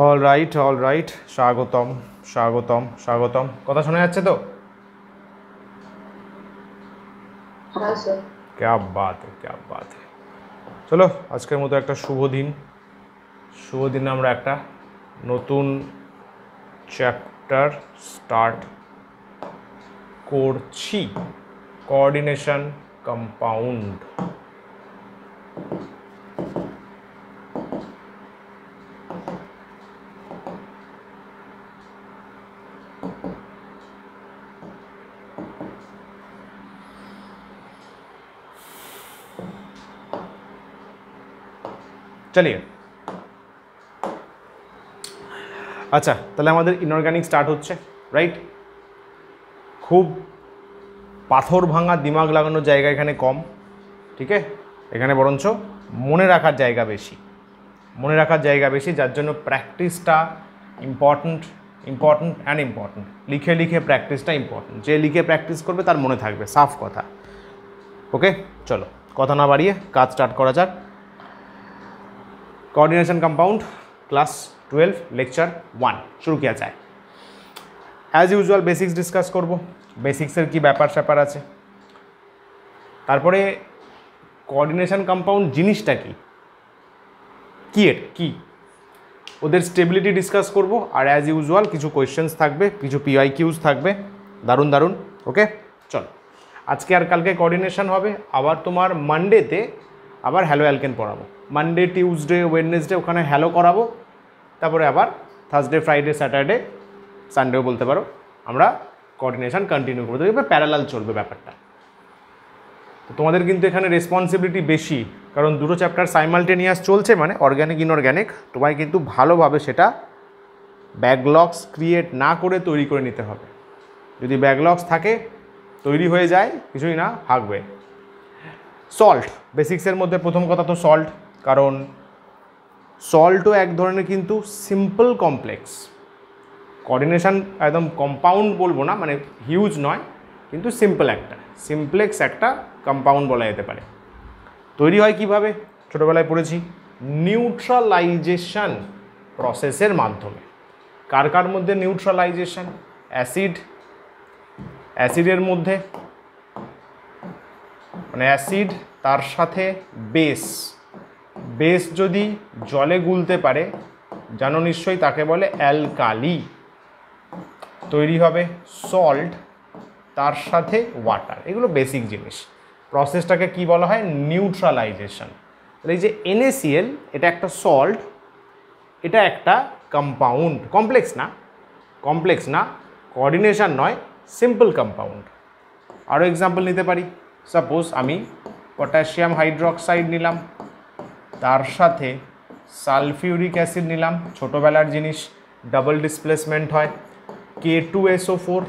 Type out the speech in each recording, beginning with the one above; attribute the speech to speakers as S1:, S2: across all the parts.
S1: All right all right স্বাগতম স্বাগতম স্বাগতম কথা শোনা যাচ্ছে তো হ্যাঁ, ক্যা বাত ক্যা বাত চলো আজকের মতো একটা শুভ দিন শুভ দিনে আমরা একটা নতুন চ্যাপ্টার স্টার্ট করছি কোঅর্ডিনেশন কম্পাউন্ড চলিয়ে আচ্ছা তাহলে আমাদের ইনঅর্গ্যানিক স্টার্ট হচ্ছে রাইট খুব পাথর ভাঙা দিমাগ লাগানোর জায়গা এখানে কম ঠিক আছে এখানে বরঞ্চ মনে রাখার জায়গা বেশি মনে রাখার জায়গা বেশি যার জন্য প্র্যাকটিসটা ইম্পর্ট্যান্ট ইম্পর্ট্যান্ট অ্যান্ড ইম্পর্ট্যান্ট লিখে লিখে প্র্যাকটিসটা ইম্পর্ট্যান্ট যে লিখে প্র্যাকটিস করবে তার মনে থাকবে সাফ কথা ওকে চলো কথা না বাড়িয়ে কাজ স্টার্ট করা যাক coordination compound class twelve lecture one শুরু করা যায় অ্যাজ ইউজুয়াল বেসিক্স ডিসকাস করবো বেসিক্সের কি ব্যাপার স্যাপার আছে তারপরে কোঅর্ডিনেশন কম্পাউন্ড জিনিসটা কি কী এর কী ওদের স্টেবিলিটি ডিসকাস করব আর অ্যাজ ইউজুয়াল কিছু কোয়েশ্চেন্স থাকবে কিছু পিআই কিউজ থাকবে দারুণ দারুণ ওকে চল আজকে আর কালকে কোঅর্ডিনেশন হবে আবার তোমার মানডেতে আবার হ্যালো অ্যালকেন পড়াবো মানডে টিউসডে ওয়েডনেসডে ওখানে হ্যালো করাবো তারপরে আবার থার্সডে ফ্রাইডে স্যাটারডে সানডেও বলতে পারো আমরা কোঅর্ডিনেশান কন্টিনিউ করবো দেখবে প্যারালাল চলবে ব্যাপারটা তো তোমাদের কিন্তু এখানে রেসপন্সিবিলিটি বেশি কারণ দুটো চ্যাপ্টার সাইমালটেনিয়াস চলছে মানে অর্গ্যানিক ইনঅর্গ্যানিক তোমায় কিন্তু ভালোভাবে সেটা ব্যাকলগস ক্রিয়েট না করে তৈরি করে নিতে হবে যদি ব্যাকলগস থাকে তৈরি হয়ে যায় কিছুই না ভাগবে সল্ট বেসিক্সের মধ্যে প্রথম কথা তো সল্ট কারণ সল্টও এক ধরনের কিন্তু সিম্পল কমপ্লেক্স কর্ডিনেশান একদম কম্পাউন্ড বলবো না মানে হিউজ নয় কিন্তু সিম্পল একটা সিম্পলেক্স একটা কম্পাউন্ড বলা যেতে পারে তৈরি হয় কিভাবে ছোটোবেলায় পড়েছি নিউট্রালাইজেশান প্রসেসের মাধ্যমে কার কার মধ্যে নিউট্রালাইজেশন অ্যাসিড অ্যাসিডের মধ্যে মানে অ্যাসিড তার সাথে বেস বেস যদি জলে গুলতে পারে জানো নিশ্চয়ই তাকে বলে অ্যালকালি তৈরি হবে সল্ট তার সাথে ওয়াটার এগুলো বেসিক জিনিস প্রসেসটাকে কি বলা হয় নিউট্রালাইজেশন তাহলে এই যে এনএসিএল এটা একটা সল্ট এটা একটা কম্পাউন্ড কমপ্লেক্স না কমপ্লেক্স না কোঅর্ডিনেশন নয় সিম্পল কম্পাউন্ড আরও এক্সাম্পল নিতে পারি সাপোজ আমি পটাশিয়াম হাইড্রোক্সাইড নিলাম তার সাথে সালফিউরিক অ্যাসিড নিলাম ছোটোবেলার জিনিস ডাবল ডিসপ্লেসমেন্ট হয় K two SO four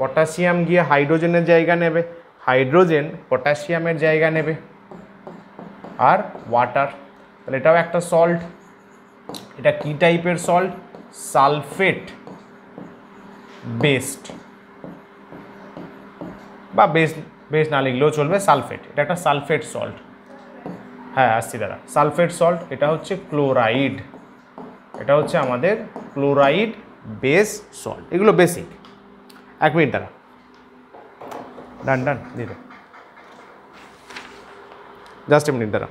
S1: potassium গিয়ে হাইড্রোজেনের জায়গা নেবে হাইড্রোজেন পটাশিয়ামের জায়গা নেবে আর ওয়াটার তাহলে এটাও একটা সল্ট এটা কী টাইপের সল্ট সালফেট বেস্ট বা বেস্ট বেশ না লিখলেও চলবে সালফেট এটা একটা সালফেট সল্ট হ্যাঁ আসছি দাদা সালফেট সল্ট এটা হচ্ছে ক্লোরাইড এটা হচ্ছে আমাদের ক্লোরাইড বেস সল্ট এগুলো বেসিক এক মিনিট দাদা ডান ডান দিদি জাস্ট এ মিনিট দাদা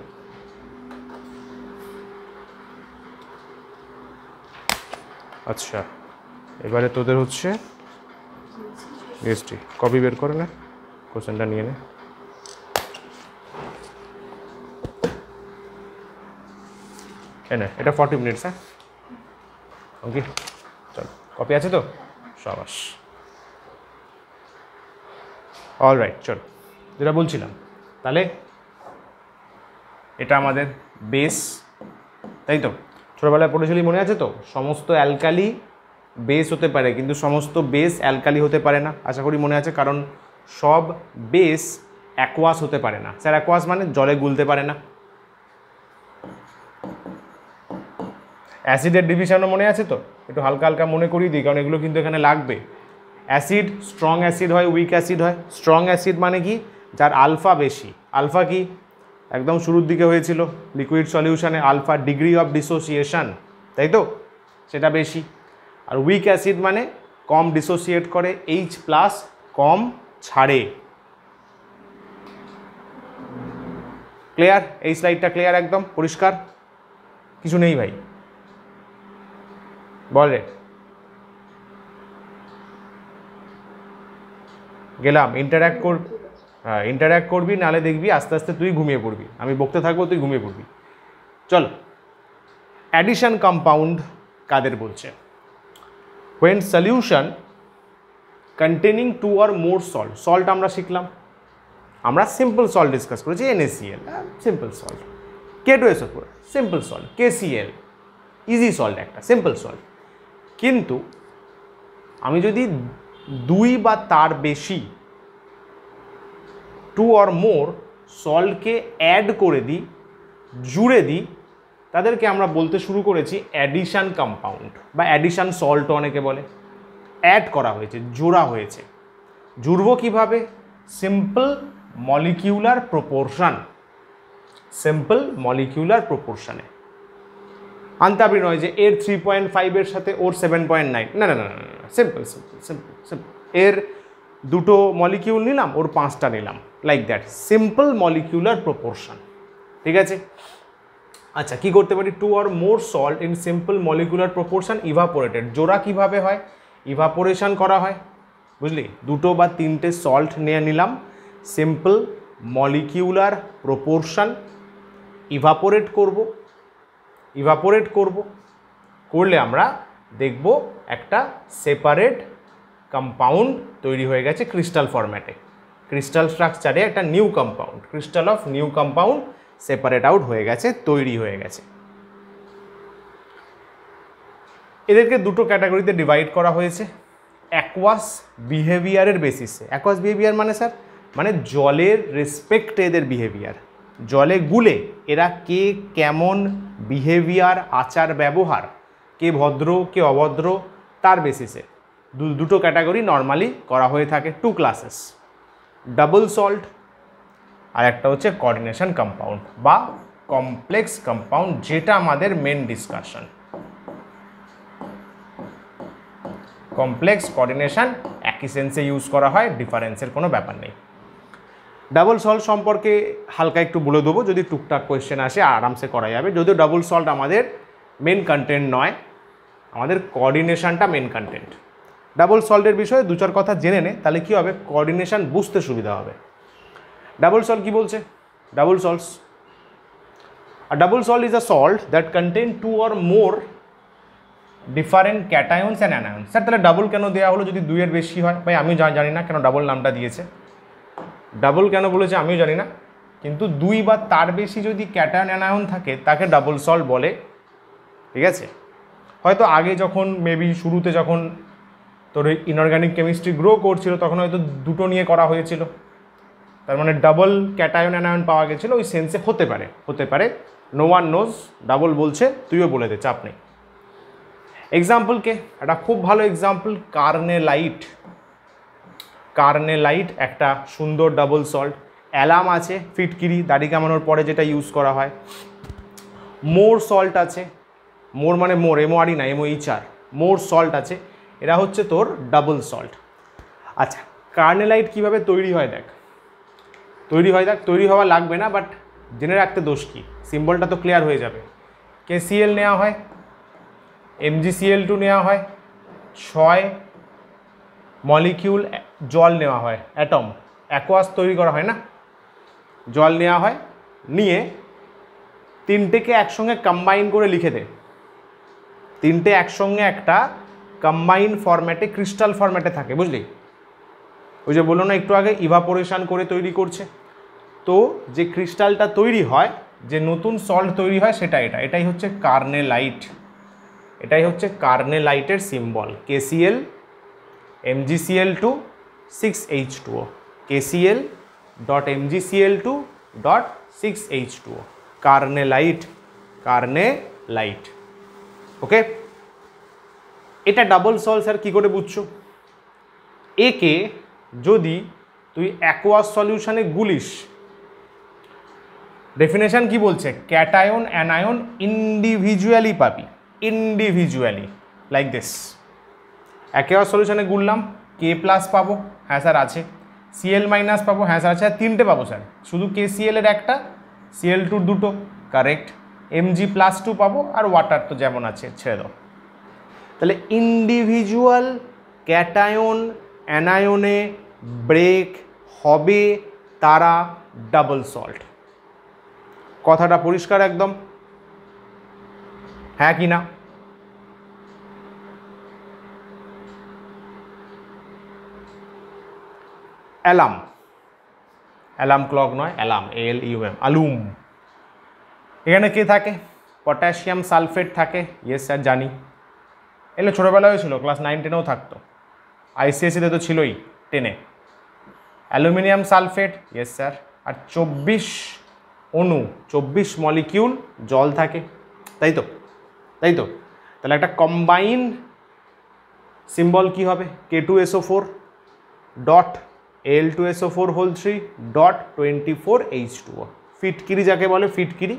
S1: আচ্ছা এবারে তোদের হচ্ছে জিএসটি কপি বের করে না কোশ্চেনটা নিয়ে নে এটা ফর্টি মিনিটস হ্যাঁ ওকে চল কপি আছে তো সাবাস অল রাইট চল যেটা বলছিলাম তাহলে এটা আমাদের বেস তাই তো ছোটোবেলায় পড়েছিলি মনে আছে তো সমস্ত অ্যালকালি বেস হতে পারে কিন্তু সমস্ত বেস অ্যালকালি হতে পারে না আশা করি মনে আছে কারণ সব বেস অ্যাকোয়াস হতে পারে না স্যার অ্যাকোয়াস মানে জলে গুলতে পারে না অ্যাসিডের ডিভিশনও মনে আছে তো একটু হালকা হালকা মনে করিয়ে দিই কারণ এগুলো কিন্তু এখানে লাগবে অ্যাসিড স্ট্রং অ্যাসিড হয় উইক অ্যাসিড হয় স্ট্রং অ্যাসিড মানে কি যার আলফা বেশি আলফা কি একদম শুরুর দিকে হয়েছিল লিকুইড সলিউশনে আলফা ডিগ্রি অফ ডিসোসিয়েশন তাই তো সেটা বেশি আর উইক অ্যাসিড মানে কম ডিসোসিয়েট করে এইচ প্লাস কম ছাড়ে ক্লিয়ার এই স্লাইডটা ক্লিয়ার একদম পরিষ্কার কিছু নেই ভাই বলে গেলাম ইন্টারাক্ট কর ইন্টারাক্ট হ্যাঁ, করবি নালে দেখবি আস্তে আস্তে তুই ঘুমিয়ে পড়বি আমি বকতে থাকবো তুই ঘুমিয়ে পড়বি চল অ্যাডিশন কম্পাউন্ড কাদের বলছে when solution containing two or more salt salt আমরা শিখলাম আমরা সিম্পল সল্ট ডিসকাস করেছি NaCl simple salt K two SO four simple salt KCl easy salt একটা সিম্পল সল্ট কিন্তু আমি যদি দুই বা তার বেশি টু অর মোর সল্টকে অ্যাড করে দিই জুড়ে দিই তাদেরকে আমরা বলতে শুরু করেছি অ্যাডিশান কম্পাউন্ড বা অ্যাডিশান সল্ট অনেকে বলে অ্যাড করা হয়েছে জোড়া হয়েছে জুড়ব কিভাবে simple molecular proportion simple molecular প্রপোর্শনে আপনি নয় যে এর থ্রি পয়েন্ট ফাইভের সাথে ওর সেভেন পয়েন্ট নাইন না না না না সিম্পল সিম্পল সিম্পল সিম্পল এর দুটো মলিকিউল নিলাম ওর পাঁচটা নিলাম like that simple molecular proportion ঠিক আছে আচ্ছা কি করতে পারি two or more salt in simple molecular proportion evaporated জোড়া কিভাবে হয় ইভাপোরেশান করা হয় বুঝলি দুটো বা তিনটে সল্ট নিয়ে নিলাম সিম্পল মলিকিউলার প্রপোর্শন ইভাপোরেট করব ইভাপোরেট করব করলে আমরা দেখব একটা সেপারেট কম্পাউন্ড তৈরি হয়ে গেছে ক্রিস্টাল ফরম্যাটে ক্রিস্টাল স্ট্রাকচারে একটা new compound crystal of new compound separate out হয়ে গেছে তৈরি হয়ে গেছে এদেরকে দুটো ক্যাটাগরিতে ডিভাইড করা হয়েছে অ্যাকোয়াস বিহেভিয়ারের বেসিসে অ্যাকোয়াস বিহেভিয়ার মানে স্যার মানে জলের রেসপেক্টে এদের বিহেভিয়ার জলে গুলে এরা কে কেমন বিহেভিয়ার আচার ব্যবহার কে ভদ্র কে অভদ্র তার বেসিসে দু দুটো ক্যাটাগরি নর্মালি করা হয়ে থাকে টু ক্লাসেস ডাবল সল্ট আর একটা হচ্ছে কোঅর্ডিনেশন কম্পাউন্ড বা কমপ্লেক্স কম্পাউন্ড যেটা আমাদের মেন ডিসকাশন কমপ্লেক্স কোঅর্ডিনেশন একই সেন্সে ইউজ করা হয় ডিফারেন্সের কোনো ব্যাপার নেই ডাবল সল্ট সম্পর্কে হালকা একটু বলে দেবো যদি টুকটাক কোয়েশ্চেন আসে আরামসে করা যাবে যদিও ডাবল সল্ট আমাদের মেন কন্টেন্ট নয় আমাদের কোঅর্ডিনেশানটা মেন কন্টেন্ট ডাবল সল্টের বিষয়ে দু চার কথা জেনে নে তাহলে কী হবে কোঅর্ডিনেশন বুঝতে সুবিধা হবে ডাবল সল্ট কী বলছে double salts or double salt is a salt that content two or more different cations and anions sir তাহলে ডাবল কেন দেওয়া হলো যদি দুইয়ের বেশি হয় ভাই আমিও জানি না কেন ডাবল নামটা দিয়েছে ডাবল কেন বলেছে আমিও জানি না কিন্তু দুই বা তার বেশি যদি ক্যাটায়ন অ্যানায়ন থাকে তাকে ডাবল সল্ট বলে ঠিক আছে হয়তো আগে যখন মেবি শুরুতে যখন তোর ইনঅর্গ্যানিক কেমিস্ট্রি গ্রো করছিল তখন হয়তো দুটো নিয়ে করা হয়েছিল তার মানে ডাবল ক্যাটায়ন অ্যানায়ন পাওয়া গেছিলো ওই সেন্সে হতে পারে হতে পারে নো ওয়ান নোজ ডাবল বলছে তুইও বলে দে চাপ নেই এক্সাম্পলকে একটা খুব ভালো এক্সাম্পল কার্নেলাইট কার্নেলাইট একটা সুন্দর ডাবল সল্ট অ্যালাম আছে ফিটকিরি দাড়ি কামানোর পরে যেটা ইউজ করা হয় মোর সল্ট আছে মোর মানে মোর এমওআরই না এমও ইচার মোর সল্ট আছে এরা হচ্ছে তোর ডাবল সল্ট আচ্ছা কার্নেলাইট কিভাবে তৈরি হয় দেখ তৈরি হয় দেখ তৈরি হওয়া লাগবে না বাট জেনে রাখতে দোষ কী সিম্বলটা তো ক্লিয়ার হয়ে যাবে কে কেসিএল নেওয়া হয় এমজিসিএল টু নেওয়া হয় ছয় মলিকিউল জল নেওয়া হয় অ্যাটম অ্যাকোয়াস তৈরি করা হয় না জল নেওয়া হয় নিয়ে তিনটেকে একসঙ্গে কম্বাইন করে লিখে দে তিনটে একসঙ্গে একটা কম্বাইন ফরম্যাটে ক্রিস্টাল ফরম্যাটে থাকে বুঝলি ওই যে বললো না একটু আগে ইভাপোরেশান করে তৈরি করছে তো যে ক্রিস্টালটা তৈরি হয় যে নতুন সল্ট তৈরি হয় সেটা এটা এটাই হচ্ছে কার্নেলাইট এটাই হচ্ছে কার্নেলাইটের symbol KCl MgCl two six H two O KCl dot MgCl two dot six H two O carnallite carnallite okay এটা ডাবল সল স্যার কী করে বুঝছো একে যদি তুই অ্যাকোয়াস সলিউশানে গুলিস ডেফিনেশান কি বলছে ক্যাটায়ন অ্যানায়ন ইন্ডিভিজুয়ালি পাবি ইন্ডিভিজুয়ালি লাইক দিস একেবার সলিউশনে গুললাম কে প্লাস পাবো হ্যাঁ স্যার আছে সিএল মাইনাস পাবো হ্যাঁ স্যার আছে তিনটে পাবো স্যার শুধু কে সিএলের একটা সিএল টুর দুটো কারেক্ট এমজি প্লাস টু পাবো আর ওয়াটার তো যেমন আছে ছেড়ে দাও তাহলে ইন্ডিভিজুয়াল ক্যাটায়ন অ্যানায়নে ব্রেক হবে তারা ডাবল সল্ট কথাটা পরিষ্কার একদম হ্যাঁ কি না অ্যালাম অ্যালাম ক্লক নয় অ্যালাম এল ইউএম আলুম এখানে কে থাকে পটাশিয়াম সালফেট থাকে ইয়েস স্যার জানি এলে ছোটোবেলা হয়েছিল ক্লাস নাইন টেনেও থাকতো আইসিএসিতে e তো ছিলই টেনে অ্যালুমিনিয়াম সালফেট ইয়েস স্যার আর চব্বিশ অণু চব্বিশ মলিকিউল জল থাকে তাই তো তাই তো তাহলে একটা কম্বাইন সিম্বল কি হবে K two SO four dot L two SO four whole three dot twenty four H two O ফিটকিরি যাকে বলে ফিটকিরি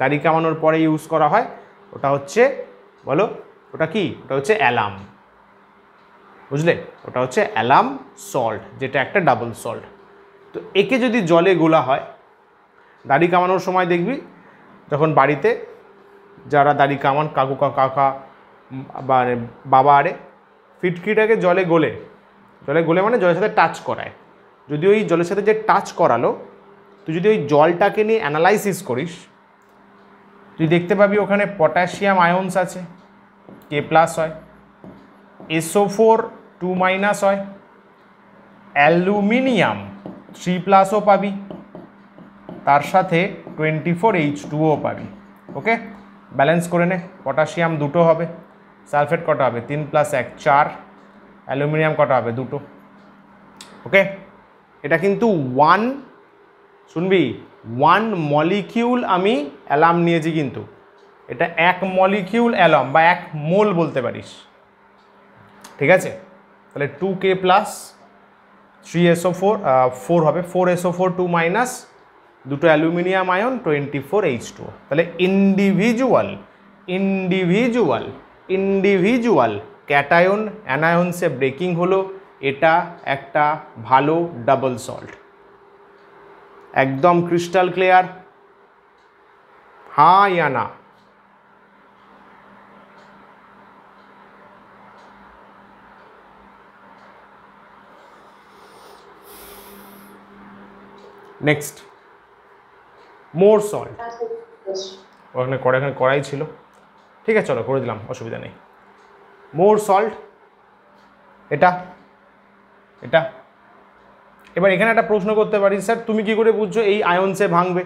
S1: দাড়ি কামানোর পরে ইউজ করা হয় ওটা হচ্ছে বলো ওটা কি ওটা হচ্ছে অ্যালাম বুঝলে ওটা হচ্ছে অ্যালাম সল্ট যেটা একটা ডাবল সল্ট তো একে যদি জলে গোলা হয় দাড়ি কামানোর সময় দেখবি যখন বাড়িতে যারা দাড়ি কামান কাকু কাকা বা মানে বাবা আরে ফিটকিটাকে জলে গোলে জলে গোলে মানে জলের সাথে টাচ করায় যদি ওই জলের সাথে যে টাচ করালো তুই যদি ওই জলটাকে নিয়ে অ্যানালাইসিস করিস তুই দেখতে পাবি ওখানে পটাশিয়াম আয়ন্স আছে কে প্লাস হয় এসো ফোর টু মাইনাস হয় অ্যালুমিনিয়াম থ্রি প্লাসও পাবি তার সাথে টোয়েন্টি ফোর এইচ টুও পাবি ওকে ব্যালেন্স করে নে পটাশিয়াম দুটো হবে সালফেট কটা হবে তিন প্লাস এক চার অ্যালুমিনিয়াম কটা হবে দুটো ওকে এটা কিন্তু ওয়ান শুনবি ওয়ান মলিকিউল আমি অ্যালাম নিয়েছি কিন্তু এটা এক মলিকিউল অ্যালম বা এক মোল বলতে পারিস ঠিক আছে তাহলে two K plus three SO four four হবে four SO four two minus দুটো aluminium ion twenty four H two তাহলে ইন্ডিভিজুয়াল ইন্ডিভিজুয়াল ইন্ডিভিজুয়াল ক্যাটায়ন অ্যানায়নসে ব্রেকিং হলো এটা একটা ভালো ডাবল সল্ট একদম ক্রিস্টাল ক্লিয়ার হা ইয়ানা নেক্সট মোর সল্ট ওখানে কড়া এখানে কড়াই ছিল ঠিক আছে চলো করে দিলাম অসুবিধা নেই মোর সল্ট এটা এটা এবার এখানে একটা প্রশ্ন করতে পারি স্যার তুমি কি করে বুঝছো এই আয়নসে ভাঙবে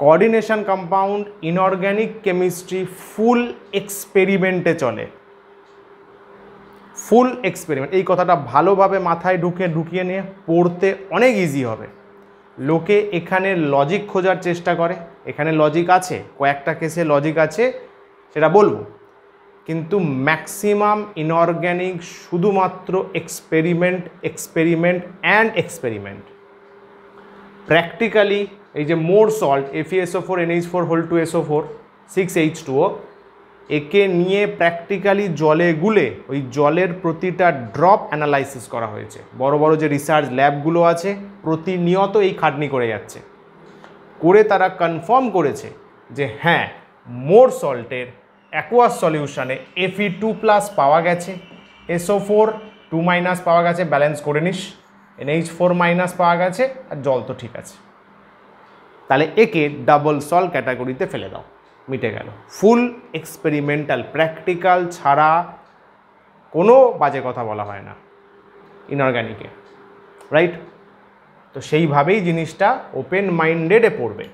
S1: coordination compound inorganic chemistry full এক্সপেরিমেন্টে চলে ফুল এক্সপেরিমেন্ট এই কথাটা ভালোভাবে মাথায় ঢুকে ঢুকিয়ে নিয়ে পড়তে অনেক ইজি হবে লোকে এখানে লজিক খোঁজার চেষ্টা করে এখানে লজিক আছে কয়েকটা কেসে লজিক আছে সেটা বলবো কিন্তু ম্যাক্সিমাম ইনঅর্গ্যানিক শুধুমাত্র experiment experiment and experiment practically এই যে Mohr salt FeSO four NH four whole two SO four six H two O একে নিয়ে প্র্যাকটিক্যালি জলে গুলে ওই জলের প্রতিটা ড্রপ অ্যানালাইসিস করা হয়েছে বড় বড় যে রিসার্চ ল্যাবগুলো আছে প্রতিনিয়ত এই খাটনি করে যাচ্ছে করে তারা কনফার্ম করেছে যে হ্যাঁ মোর সল্টের অ্যাকোয়াস সলিউশানে এফি টু প্লাস পাওয়া গেছে এসও ফোর টু মাইনাস পাওয়া গেছে ব্যালেন্স করে নিস এনএইচ ফোর মাইনাস পাওয়া গেছে আর জল তো ঠিক আছে তাহলে একে ডাবল সল ক্যাটাগরিতে ফেলে দাও মিটে গেল ফুল এক্সপেরিমেন্টাল প্র্যাকটিক্যাল ছাড়া কোনো বাজে কথা বলা হয় না ইনঅর্গ্যানিকে রাইট তো সেইভাবেই জিনিসটা ওপেন মাইন্ডেডে পড়বে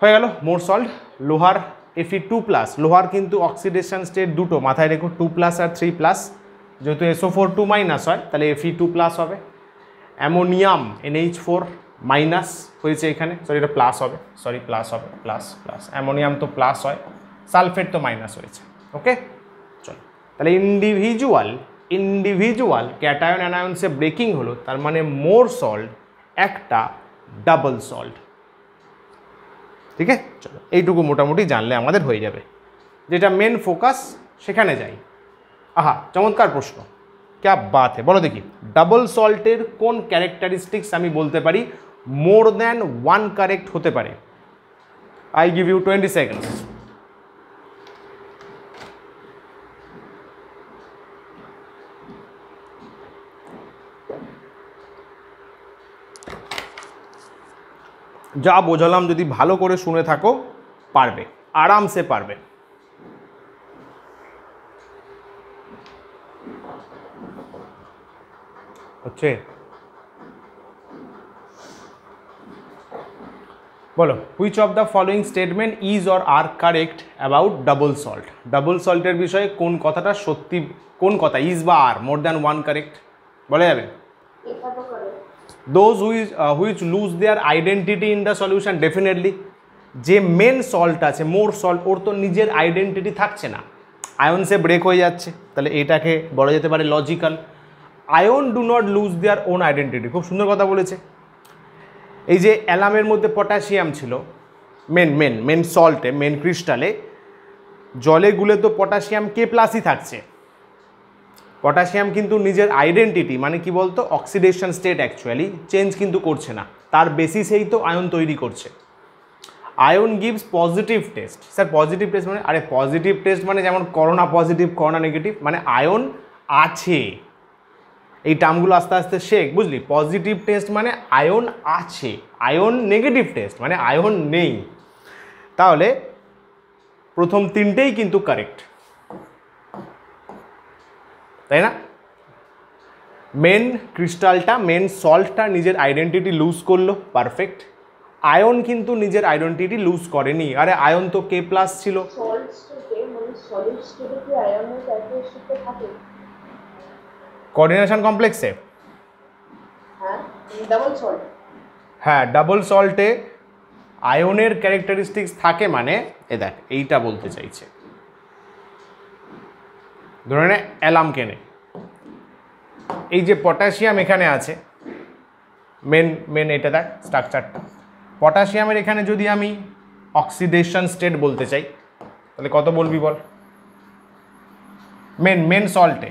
S1: হয়ে গেল মোর সল্ট লোহার এফি টু প্লাস লোহার কিন্তু অক্সিডেশন স্টেট দুটো মাথায় রেখো টু প্লাস আর থ্রি প্লাস যেহেতু এসও ফোর টু মাইনাস হয় তাহলে এফি টু প্লাস হবে অ্যামোনিয়াম এনএইচ ফোর মাইনাস হয়েছে এখানে সরি এটা প্লাস হবে সরি প্লাস হবে প্লাস প্লাস অ্যামোনিয়াম তো প্লাস হয় সালফেট তো মাইনাস হয়েছে ওকে চলো তাহলে ইন্ডিভিজুয়াল ইন্ডিভিজুয়াল ক্যাটায়ন অ্যানায়ন্সে ব্রেকিং হলো তার মানে মোর সল্ট একটা ডাবল সল্ট ঠিক আছে চলো এইটুকু মোটামুটি জানলে আমাদের হয়ে যাবে যেটা মেন ফোকাস সেখানে যাই আহা চমৎকার প্রশ্ন ক্যা বাত বলো দেখি ডাবল সল্টের কোন ক্যারেক্টারিস্টিক্স আমি বলতে পারি মোর দ্যান ওয়ান কারেক্ট হতে পারে I give you twenty seconds যা বোঝালাম যদি ভালো করে শুনে থাকো পারবে আরামসে পারবে হচ্ছে বলো which of the following statement is or are correct about double salt double সল্টের বিষয়ে কোন কথাটা সত্যি কোন কথা ইজ বা are more than one correct বলা যাবে those which which lose their identity in the solution definitely যে মেন সল্ট আছে মোর সল্ট ওর তো নিজের আইডেন্টিটি থাকছে না আয়ন সে ব্রেক হয়ে যাচ্ছে তাহলে এটাকে বলা যেতে পারে logical ion do not lose their own identity খুব সুন্দর কথা বলেছে এই যে অ্যালামের মধ্যে পটাশিয়াম ছিল মেন মেন মেন সল্টে মেন ক্রিস্টালে জলে গুলে তো পটাশিয়াম কে প্লাসই থাকছে পটাশিয়াম কিন্তু নিজের আইডেন্টিটি মানে কি বলতো অক্সিডেশন স্টেট অ্যাকচুয়ালি চেঞ্জ কিন্তু করছে না তার বেসিসেই তো আয়ন তৈরি করছে ion gives positive test sir positive test মানে আরে পজিটিভ টেস্ট মানে যেমন করোনা পজিটিভ করোনা নেগেটিভ মানে আয়ন আছে এই টার্মগুলো আস্তে আস্তে শেখ বুঝলি পজিটিভ টেস্ট মানে আয়ন আছে আয়ন নেগেটিভ টেস্ট মানে আয়ন নেই তাহলে প্রথম তিনটেই কিন্তু কারেক্ট তাই না মেন ক্রিস্টালটা মেন সল্টটা নিজের আইডেন্টিটি লুজ করলো পারফেক্ট আয়ন কিন্তু নিজের আইডেন্টিটি লুজ করেনি আরে আয়ন তো কে প্লাস ছিল কোঅর্ডিনেশন কমপ্লেক্সে হ্যাঁ ডাবল হ্যাঁ, সল্টে আয়নের ক্যারেক্টারিস্টিক্স থাকে মানে এ দেখ এইটা বলতে চাইছে ধরে নে অ্যালাম কেনে এই যে পটাশিয়াম এখানে আছে মেন মেন এটা দেখ স্ট্রাকচারটা পটাশিয়ামের এখানে যদি আমি অক্সিডেশন স্টেট বলতে চাই তাহলে কত বলবি বল মেন মেন সল্টে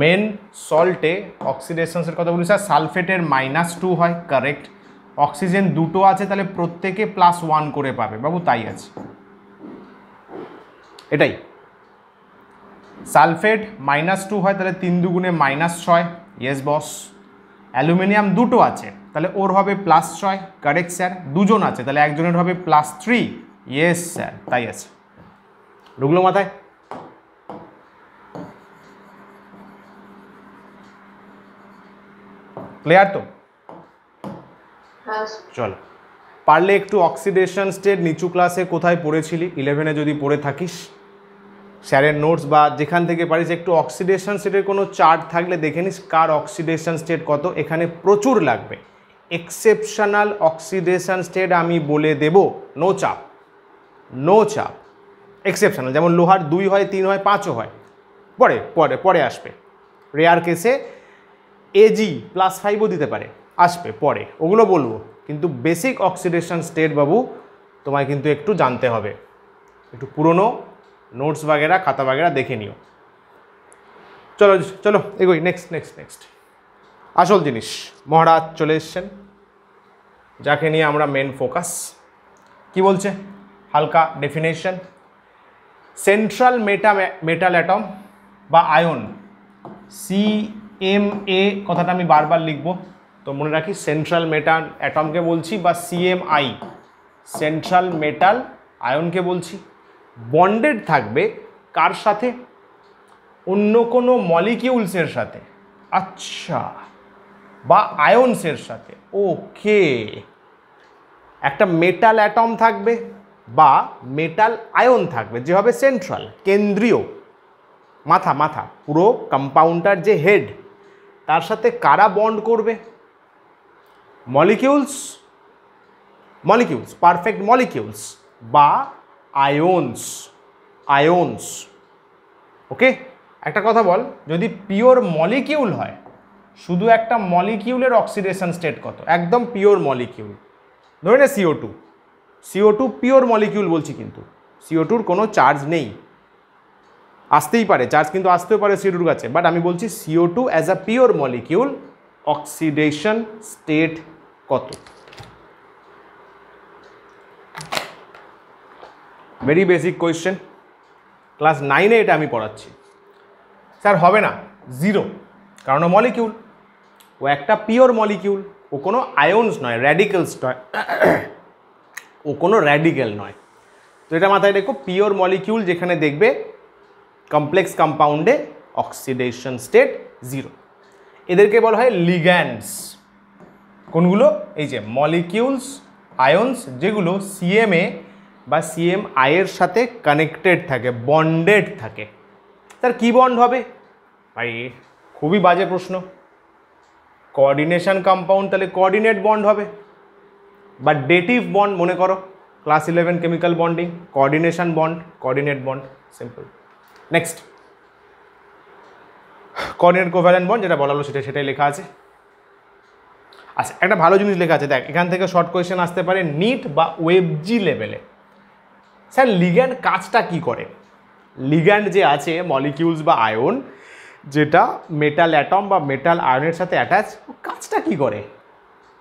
S1: মেন সল্টে অক্সিডেশনসের কথা বলি স্যার সালফেটের মাইনাস টু হয় কারেক্ট অক্সিজেন দুটো আছে তাহলে প্রত্যেকে প্লাস ওয়ান করে পাবে বাবু তাই আছে এটাই সালফেট মাইনাস টু হয় তাহলে তিন দুগুণে মাইনাস ছয় ইয়েস বস অ্যালুমিনিয়াম দুটো আছে তাহলে ওর হবে প্লাস ছয় কারেক্ট স্যার দুজন আছে তাহলে একজনের হবে প্লাস থ্রি ইয়েস স্যার তাই আছে ঢুকলো মাথায় ক্লিয়ার তো হ্যাঁ। চলো পারলে একটু অক্সিডেশন স্টেট নিচু ক্লাসে কোথায় পড়েছিলি ইলেভেনে যদি পড়ে থাকিস স্যারের নোটস বা যেখান থেকে পারিস একটু অক্সিডেশন স্টেটের কোনো চার্ট থাকলে দেখে নিস কার অক্সিডেশন স্টেট কত এখানে প্রচুর লাগবে এক্সেপশনাল অক্সিডেশন স্টেট আমি বলে দেব নো চাপ নো চাপ এক্সেপশনাল যেমন লোহার দুই হয় তিন হয় পাঁচও হয় পরে পরে পরে আসবে রেয়ার কেসে এজি প্লাস ফাইভও দিতে পারে আসবে পরে ওগুলো বলবো কিন্তু বেসিক অক্সিডেশন স্টেট বাবু তোমায় কিন্তু একটু জানতে হবে একটু পুরনো নোটস বাগেরা খাতা বাগেরা দেখে নিও চলো চলো এগোই নেক্সট নেক্সট নেক্সট আসল জিনিস মহারাজ চলে এসছেন যাকে নিয়ে আমরা মেন ফোকাস কি বলছে হালকা definition central meta metal atom বা আয়ন সি এম এ কথাটা আমি বারবার লিখব তো মনে রাখি সেন্ট্রাল মেটাল অ্যাটমকে বলছি বা সিএমআই সেন্ট্রাল মেটাল আয়নকে বলছি বন্ডেড থাকবে কার সাথে অন্য কোনো মলিকিউলসের সাথে আচ্ছা বা আয়নসের সাথে ওকে একটা মেটাল অ্যাটম থাকবে বা মেটাল আয়ন থাকবে যে হবে সেন্ট্রাল কেন্দ্রীয় মাথা মাথা পুরো কম্পাউন্ডার যে হেড তার সাথে কারা বন্ড করবে মলিকিউলস মলিকিউলস পারফেক্ট মলিকিউলস বা আয়ন্স আয়ন্স ওকে একটা কথা বল যদি পিওর মলিকিউল হয় শুধু একটা মলিকিউলের অক্সিডেশন স্টেট কত একদম পিওর মলিকিউল ধরে না CO two CO two pure molecule বলছি কিন্তু সিও টুর কোনো চার্জ নেই আসতেই পারে চার্জ কিন্তু আসতেও পারে সিওটুর কাছে বাট আমি বলছি CO two as a pure molecule oxidation state কত ভেরি বেসিক কোয়েশ্চেন ক্লাস নাইনে এটা আমি পড়াচ্ছি স্যার হবে না জিরো কারণ ও মলিকিউল ও একটা পিওর মলিকিউল ও কোনো আয়ন্স নয় র্যাডিক্যালস নয় ও কোনো র্যাডিক্যাল নয় তো এটা মাথায় রেখো পিওর মলিকিউল যেখানে দেখবে কমপ্লেক্স কম্পাউন্ডে অক্সিডেশন স্টেট জিরো এদেরকে বলা হয় লিগ্যান্ডস কোনগুলো এই যে মলিকিউলস আয়ন্স যেগুলো সিএমএ বা সিএম আয়ের সাথে কানেক্টেড থাকে বন্ডেড থাকে তার কি বন্ড হবে ভাই খুবই বাজে প্রশ্ন কোঅর্ডিনেশন কম্পাউন্ড তাহলে কোঅর্ডিনেট বন্ড হবে বা ডেটিভ বন্ড মনে করো class eleven chemical bonding coordination bond coordinate bond simple next কর্নিয়ার কোভ্যালেন্ট বন যেটা বলা হলো সেটা সেটাই লেখা আছে আচ্ছা একটা ভালো জিনিস লেখা আছে দেখ এখান থেকে শর্ট কোয়েশ্চেন আসতে পারে নিট বা ওয়েবজি লেভেলে স্যার লিগ্যান্ড কাজটা কি করে লিগ্যান্ড যে আছে মলিকিউলস বা আয়ন যেটা মেটাল অ্যাটম বা মেটাল আয়নের সাথে অ্যাটাচ কাজটা কি করে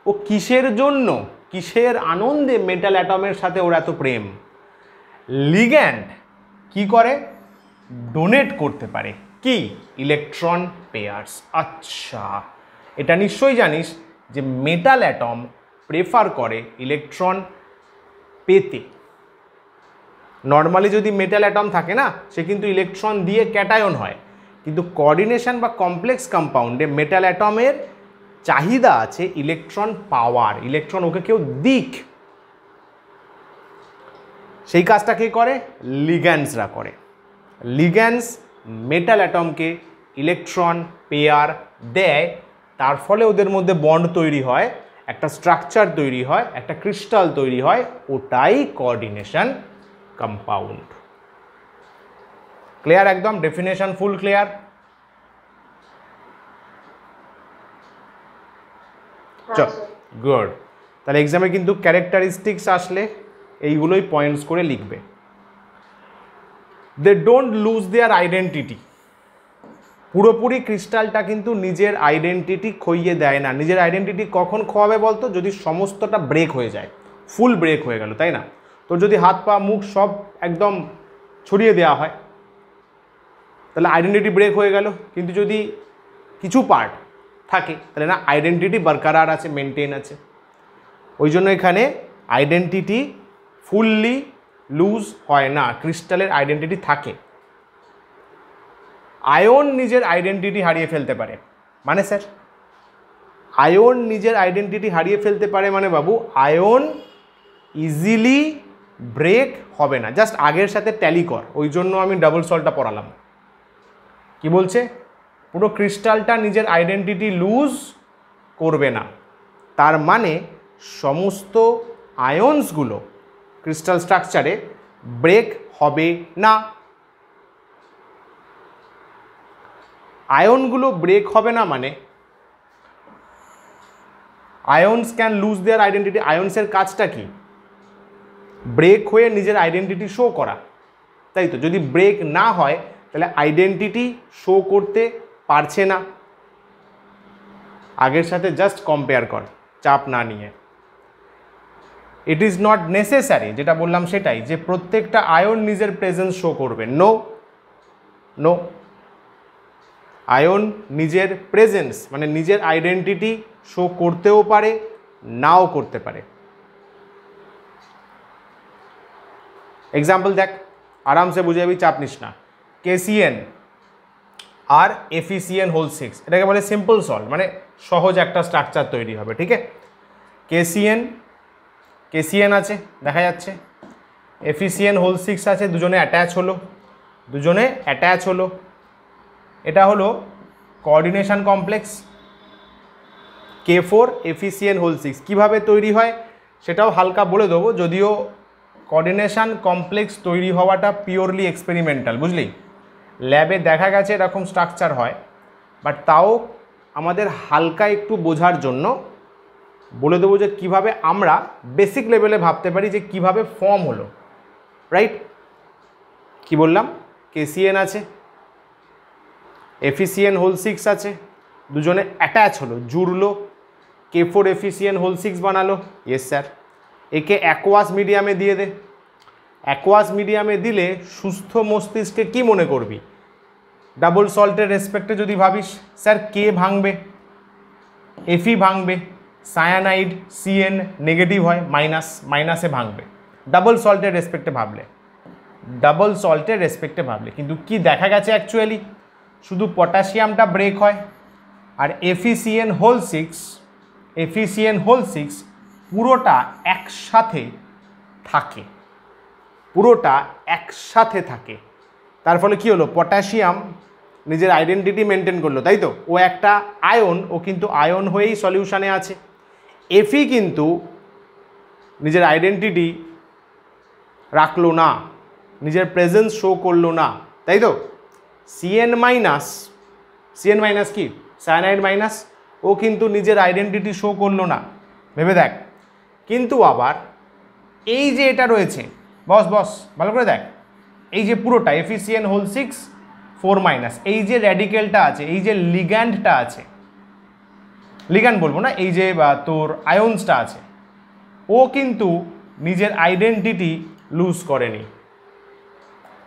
S1: ও কিসের জন্য কিসের আনন্দে মেটাল অ্যাটমের সাথে ওর এত প্রেম লিগ্যান্ড কি করে ডোনেট করতে পারে কি ইলেকট্রন পেয়ার্স আচ্ছা এটা নিশ্চয়ই জানিস যে মেটাল অ্যাটম প্রেফার করে ইলেকট্রন পেতে নর্মালি যদি মেটাল অ্যাটম থাকে না সে কিন্তু ইলেকট্রন দিয়ে ক্যাটায়ন হয় কিন্তু কোঅর্ডিনেশন বা কমপ্লেক্স কম্পাউন্ডে মেটাল অ্যাটমের চাহিদা আছে ইলেকট্রন পাওয়ার ইলেকট্রন ওকে কেউ দিক সেই কাজটা কে করে লিগ্যান্ডসরা করে লিগ্যান্স মেটাল অ্যাটমকে ইলেকট্রন পেয়ার দেয় তার ফলে ওদের মধ্যে বন্ড তৈরি হয় একটা স্ট্রাকচার তৈরি হয় একটা ক্রিস্টাল তৈরি হয় ওটাই কোঅর্ডিনেশন কম্পাউন্ড ক্লিয়ার একদম ডেফিনেশন ফুল ক্লিয়ার হ্যাঁ। চ গুড তাহলে এক্সামে কিন্তু ক্যারেক্টারিস্টিক্স আসলে এইগুলোই পয়েন্টস করে লিখবে they don't lose their identity পুরোপুরি ক্রিস্টালটা কিন্তু নিজের আইডেন্টিটি খইয়ে দেয় না নিজের আইডেন্টিটি কখন খোয়াবে বলতো যদি সমস্তটা ব্রেক হয়ে যায় ফুল ব্রেক হয়ে গেল তাই না তো যদি হাত পা মুখ সব একদম ছড়িয়ে দেওয়া হয় তাহলে আইডেন্টিটি ব্রেক হয়ে গেল কিন্তু যদি কিছু পার্ট থাকে তাহলে না আইডেন্টিটি বরকরার আছে মেনটেন আছে ওই জন্য এখানে আইডেন্টিটি ফুললি লুজ হয় না ক্রিস্টালের আইডেন্টিটি থাকে আয়ন নিজের আইডেন্টিটি হারিয়ে ফেলতে পারে মানে স্যার আয়ন নিজের আইডেন্টিটি হারিয়ে ফেলতে পারে মানে বাবু আয়ন ইজিলি ব্রেক হবে না জাস্ট আগের সাথে ট্যালি কর ওই জন্য আমি ডাবল সলটা পড়ালাম কি বলছে পুরো ক্রিস্টালটা নিজের আইডেন্টিটি লুজ করবে না তার মানে সমস্ত আয়ন্সগুলো ক্রিস্টাল স্ট্রাকচারে ব্রেক হবে না আয়নগুলো ব্রেক হবে না মানে ions can lose their identity আয়নসের কাজটা কি ব্রেক হয়ে নিজের আইডেন্টিটি শো করা তাই তো যদি ব্রেক না হয় তাহলে আইডেন্টিটি শো করতে পারছে না আগের সাথে জাস্ট কম্পেয়ার কর চাপ না নিয়ে ইট ইজ নট নেসেসারি যেটা বললাম সেটাই যে প্রত্যেকটা আয়ন নিজের প্রেজেন্স শো করবে নো নো আয়ন নিজের প্রেজেন্স মানে নিজের আইডেন্টিটি শো করতেও পারে নাও করতে পারে এক্সাম্পল দেখ আরামসে বুঝে যাবি চাপ নিস না কেসিএন আর এফিসিএন হোল সিক্স এটাকে বলে সিম্পল সল্ট মানে সহজ একটা স্ট্রাকচার তৈরি হবে ঠিক আছে কেসিএন কেসিএন আছে দেখা যাচ্ছে এফিসিএন হোল সিক্স আছে দুজনে অ্যাটাচ হলো দুজনে অ্যাটাচ হলো এটা হলো coordination complex K four Fe CN whole six কীভাবে তৈরি হয় সেটাও হালকা বলে দেবো যদিও কোঅর্ডিনেশন কমপ্লেক্স তৈরি হওয়াটা পিওরলি এক্সপেরিমেন্টাল বুঝলি ল্যাবে দেখা গেছে এরকম স্ট্রাকচার হয় বাট তাও আমাদের হালকা একটু বোঝার জন্য বলে দেবো যে কিভাবে আমরা বেসিক লেভেলে ভাবতে পারি যে কিভাবে ফর্ম হলো রাইট কি বললাম কেসিএন আছে এফিসিয়েন হোল সিক্স আছে দুজনে অ্যাটাচ হলো জুড়লো K four Fe CN whole six বানালো ইয়েস স্যার একে অ্যাকোয়াস মিডিয়ামে দিয়ে দে অ্যাকোয়াস মিডিয়ামে দিলে সুস্থ মস্তিষ্কে কি মনে করবি ডাবল সল্টের রেসপেক্টে যদি ভাবিস স্যার কে ভাঙবে এফি ভাঙবে সায়ানাইড সিএন নেগেটিভ হয় মাইনাস মাইনাসে ভাঙবে ডাবল সল্টের রেসপেক্টে ভাবলে ডাবল সল্টের রেসপেক্টে ভাবলে কিন্তু কি দেখা গেছে অ্যাকচুয়ালি শুধু পটাশিয়ামটা ব্রেক হয় আর Fe CN whole six Fe CN whole six পুরোটা একসাথে থাকে পুরোটা একসাথে থাকে তার ফলে কী হলো পটাশিয়াম নিজের আইডেন্টিটি মেনটেন করলো তাই তো ও একটা আয়ন ও কিন্তু আয়ন হয়েই সলিউশানে আছে এফি কিন্তু নিজের আইডেন্টিটি রাখলো না নিজের প্রেজেন্স শো করলো না তাই তো সিএন মাইনাস সিএন মাইনাস কি সায়ানাইড মাইনাস ও কিন্তু নিজের আইডেন্টিটি শো করলো না ভেবে দেখ কিন্তু আবার এই যে এটা রয়েছে বস বস ভালো করে দেখ এই যে পুরোটা Fe Fe CN whole six four minus এই যে র্যাডিক্যালটা আছে এই যে লিগ্যান্ডটা আছে লিগান বলবো না এই যে তোর আয়ন্সটা আছে ও কিন্তু নিজের আইডেন্টিটি লুজ করেনি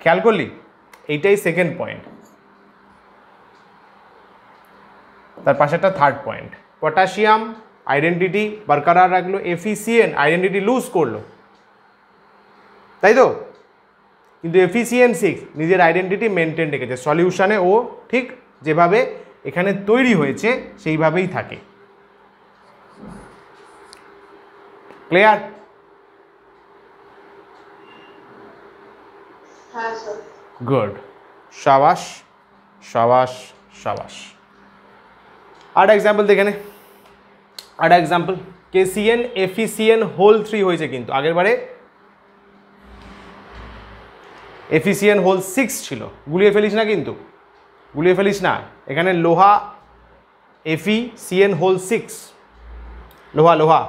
S1: খেয়াল করলি এইটাই সেকেন্ড পয়েন্ট তার পাশে একটা থার্ড পয়েন্ট পটাশিয়াম আইডেন্টিটি বরকরার রাখলো এফিসিয়েন্ট আইডেন্টিটি লুজ করলো তাই তো কিন্তু এফিসিয়েন্ট সিক্স নিজের আইডেন্টিটি মেনটেন রেখেছে সলিউশানে ও ঠিক যেভাবে এখানে তৈরি হয়েছে সেইভাবেই থাকে ক্লিয়ার গুড সাবাস সাবাস সাবাস আর এক্সাম্পল দেখে নে আর example KCN Fe CN whole three হয়েছে কিন্তু আগের বারে এফিসিএন হোল সিক্স ছিল গুলিয়ে ফেলিস না কিন্তু গুলিয়ে ফেলিস না এখানে লোহা এফিসিএন হোল সিক্স লোহা লোহা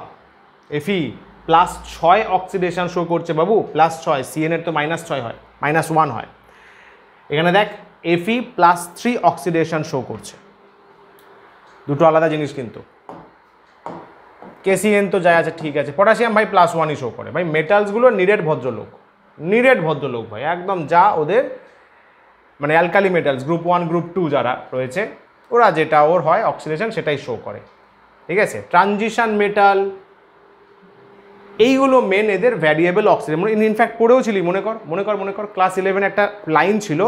S1: এফি প্লাস ছয় অক্সিডেশন শো করছে বাবু প্লাস ছয় সিএনের তো মাইনাস ছয় হয় মাইনাস ওয়ান হয় এখানে দেখ Fe plus three oxidation show করছে দুটো আলাদা জিনিস কিন্তু কেসিএন তো যাই আছে ঠিক আছে পটাশিয়াম ভাই প্লাস ওয়ানই শো করে ভাই মেটালসগুলো নিরেট ভদ্রলোক নিরেট ভদ্রলোক ভাই একদম যা ওদের মানে alkali metals group one group two যারা রয়েছে ওরা যেটা ওর হয় অক্সিডেশন সেটাই শো করে ঠিক আছে ট্রানজিশান মেটাল এইগুলো মেন এদের ভ্যারিয়েবল অক্সিজেন মানে ইনফ্যাক্ট পড়েওছিলি মনে কর মনে কর মনে কর ক্লাস ইলেভেন একটা লাইন ছিল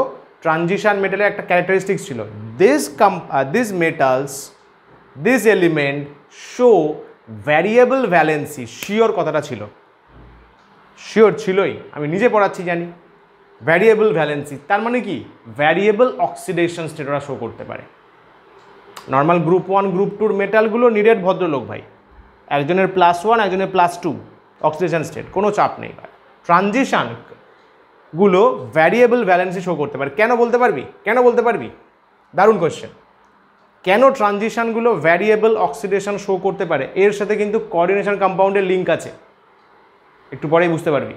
S1: ট্রানজিশান মেটালের একটা ক্যারেক্টারিস্টিক্স ছিল this come this metals this element show variable valency sure কথাটা ছিল শিওর ছিলই আমি নিজে পড়াচ্ছি জানি ভ্যারিয়েবল ভ্যালেন্সি তার মানে কি ভ্যারিয়েবল অক্সিডেশন স্টেটরা শো করতে পারে নর্মাল গ্রুপ ওয়ান গ্রুপ টুর মেটালগুলো নিরেট ভদ্রলোক ভাই একজনের প্লাস ওয়ান একজনের প্লাস টু অক্সিজেন স্টেট কোনো চাপ নেই ট্রানজিশানগুলো ভ্যারিয়েবল ব্যালেন্সে শো করতে পারে কেন বলতে পারবি কেন বলতে পারবি দারুণ কোয়েশ্চেন কেন ট্রানজিশানগুলো ভ্যারিয়েবল অক্সিডেশন শো করতে পারে এর সাথে কিন্তু কোঅর্ডিনেশন কম্পাউন্ডের লিঙ্ক আছে একটু পরেই বুঝতে পারবি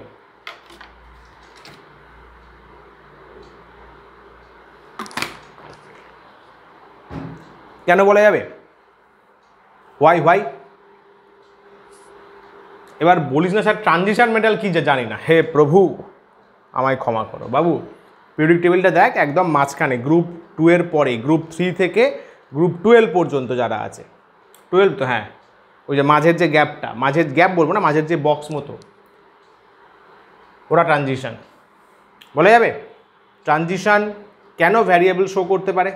S1: কেন বলা যাবে হোয়াই হোয়াই এবার বলিস না স্যার ট্রানজিশান মেটাল কী যে জানি না হে প্রভু আমায় ক্ষমা করো বাবু পিরিয়ডিক টেবিলটা দেখ একদম মাঝখানে গ্রুপ টু এর পরে গ্রুপ থ্রি থেকে গ্রুপ টুয়েলভ পর্যন্ত যারা আছে টুয়েলভ তো হ্যাঁ ওই যে মাঝের যে গ্যাপটা মাঝের গ্যাপ বলবো না মাঝের যে বক্স মতো ওরা ট্রানজিশান বলা যাবে ট্রানজিশান কেন ভ্যারিয়েবল শো করতে পারে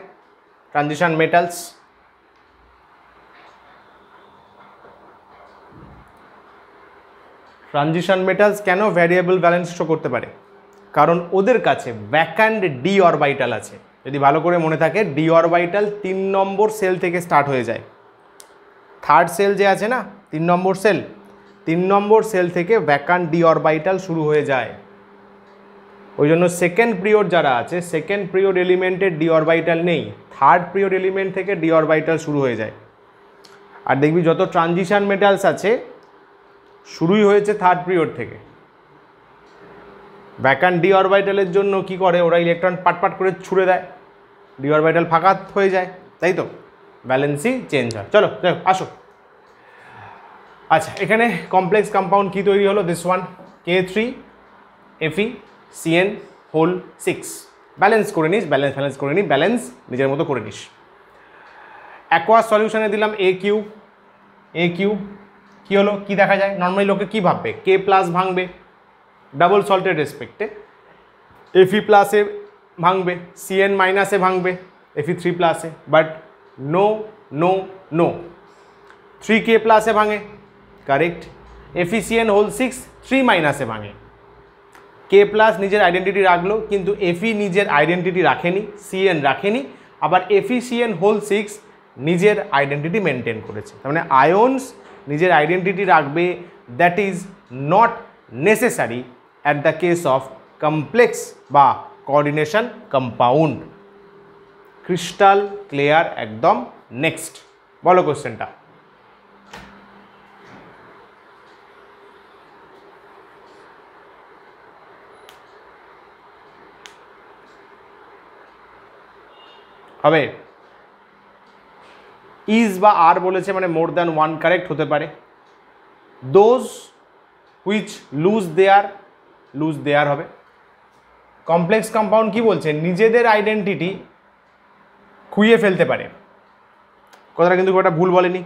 S1: ট্রানজিশান মেটালস ট্রানজিশান মেটালস কেন ভ্যারিয়েবল ব্যালেন্স শো করতে পারে কারণ ওদের কাছে ব্যাকহ্যান্ড ডি অরবাইটাল আছে যদি ভালো করে মনে থাকে ডি অরবাইটাল তিন নম্বর সেল থেকে স্টার্ট হয়ে যায় থার্ড সেল যে আছে না তিন নম্বর সেল তিন নম্বর সেল থেকে ভ্যাকান্ট ডি অরবাইটাল শুরু হয়ে যায় ওই জন্য সেকেন্ড পিরিয়ড যারা আছে সেকেন্ড পিরিয়ড এলিমেন্টের ডি অরবাইটাল নেই থার্ড পিরিয়ড এলিমেন্ট থেকে ডি অরবাইটাল শুরু হয়ে যায় আর দেখবি যত ট্রানজিশান মেটালস আছে শুরুই হয়েছে থার্ড পিরিয়ড থেকে ব্যাকান ডি অরবাইটালের জন্য কি করে ওরা ইলেকট্রন পাটপাট করে ছুড়ে দেয় ডি অরবাইটাল ফাঁকা হয়ে যায় তাই তো ব্যালেন্সই চেঞ্জ হয় চলো দেখো আসো আচ্ছা এখানে কমপ্লেক্স কম্পাউন্ড কি তৈরি হলো this one K three Fe CN whole six balance করে নিস ব্যালেন্স ব্যালেন্স করে নিই ব্যালেন্স নিজের মতো করে নিস অ্যাকোয়া সলিউশানে দিলাম এ কিউ এ কিউ কি হলো কি দেখা যায় নর্মালি লোকে কি ভাববে কে প্লাস ভাঙবে ডাবল সল্টের রেসপেক্টে এফি প্লাসে ভাঙবে সিএন মাইনাসে ভাঙবে এফি থ্রি প্লাসে but no no no three K প্লাসে ভাঙে correct Fe CN whole six three মাইনাসে ভাঙে কে প্লাস নিজের আইডেন্টিটি রাখলো কিন্তু এফি নিজের আইডেন্টিটি রাখেনি সিএন রাখেনি আবার এফিসিএন হোল সিক্স নিজের আইডেন্টিটি মেনটেন করেছে তার মানে আয়ন্স নিজের আইডেন্টিটি রাখবে that is not necessary at the case of complex বা কোঅর্ডিনেশন কম্পাউন্ড ক্রিস্টাল ক্লিয়ার একদম নেক্সট বলো কোশ্চেনটা হবে ইজ বা আর বলেছে মানে মোর দ্যান ওয়ান কারেক্ট হতে পারে those which lose their lose their হবে কমপ্লেক্স কম্পাউন্ড কি বলছে নিজেদের আইডেন্টিটি খুইয়ে ফেলতে পারে কথাটা কিন্তু খুব একটা ভুল বলেনি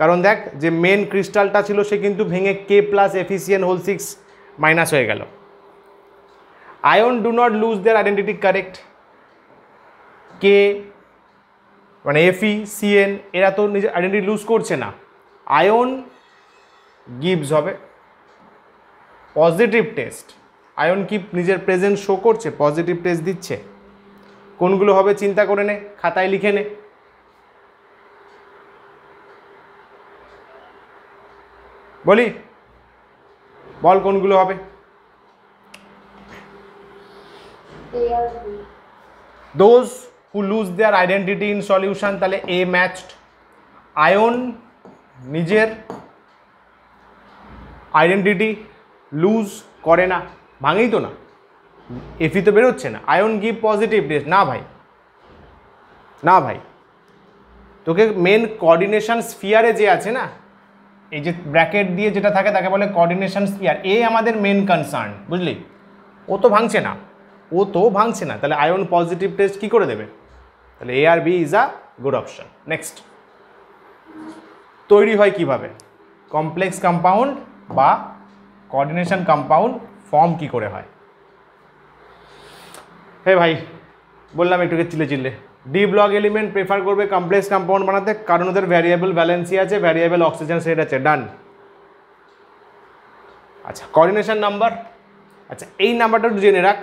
S1: কারণ দেখ যে মেন ক্রিস্টালটা ছিল সে কিন্তু ভেঙে K plus Fe CN whole six minus হয়ে গেল ion do not lose their identity correct K মানে এফি সিএন e, এরা তো নিজের আইডেন্টি লুজ করছে না আয়ন গিভস হবে পজিটিভ টেস্ট আয়ন কি নিজের প্রেজেন্ট শো করছে পজিটিভ টেস্ট দিচ্ছে কোনগুলো হবে চিন্তা করে নে খাতায় লিখে নে বলি বল কোনগুলো হবে those who lose their identity in solution তাহলে এ ম্যাচড ion নিজের আইডেন্টিটি লুজ করে না ভাঙেই তো না এফি তো বেরোচ্ছে না আয়ন গিভ পজিটিভ রেস না ভাই না ভাই তোকে মেন কোঅর্ডিনেশন স্ফিয়ারে যে আছে না এই যে ব্র্যাকেট দিয়ে যেটা থাকে তাকে বলে কোঅর্ডিনেশন স্পিয়ার এ আমাদের মেন কনসার্ন বুঝলি ও তো ভাঙছে না ও তো ভাঙছে না তাহলে আয়ন পজিটিভ টেস্ট কী করে দেবে তাহলে এ আর B is a good option next তৈরি হয় কিভাবে কমপ্লেক্স কম্পাউন্ড বা কোঅর্ডিনেশন কম্পাউন্ড ফর্ম কি করে হয় হে ভাই বললাম একটুকে চিলে চিলে ডি ব্লক এলিমেন্ট প্রেফার করবে কমপ্লেক্স কম্পাউন্ড বানাতে কারণ ওদের ভ্যারিয়েবল ভ্যালেন্সি আছে ভ্যারিয়েবল অক্সিজেন সেট আছে ডান আচ্ছা কোঅর্ডিনেশন নাম্বার আচ্ছা এই নাম্বারটা একটু জেনে রাখ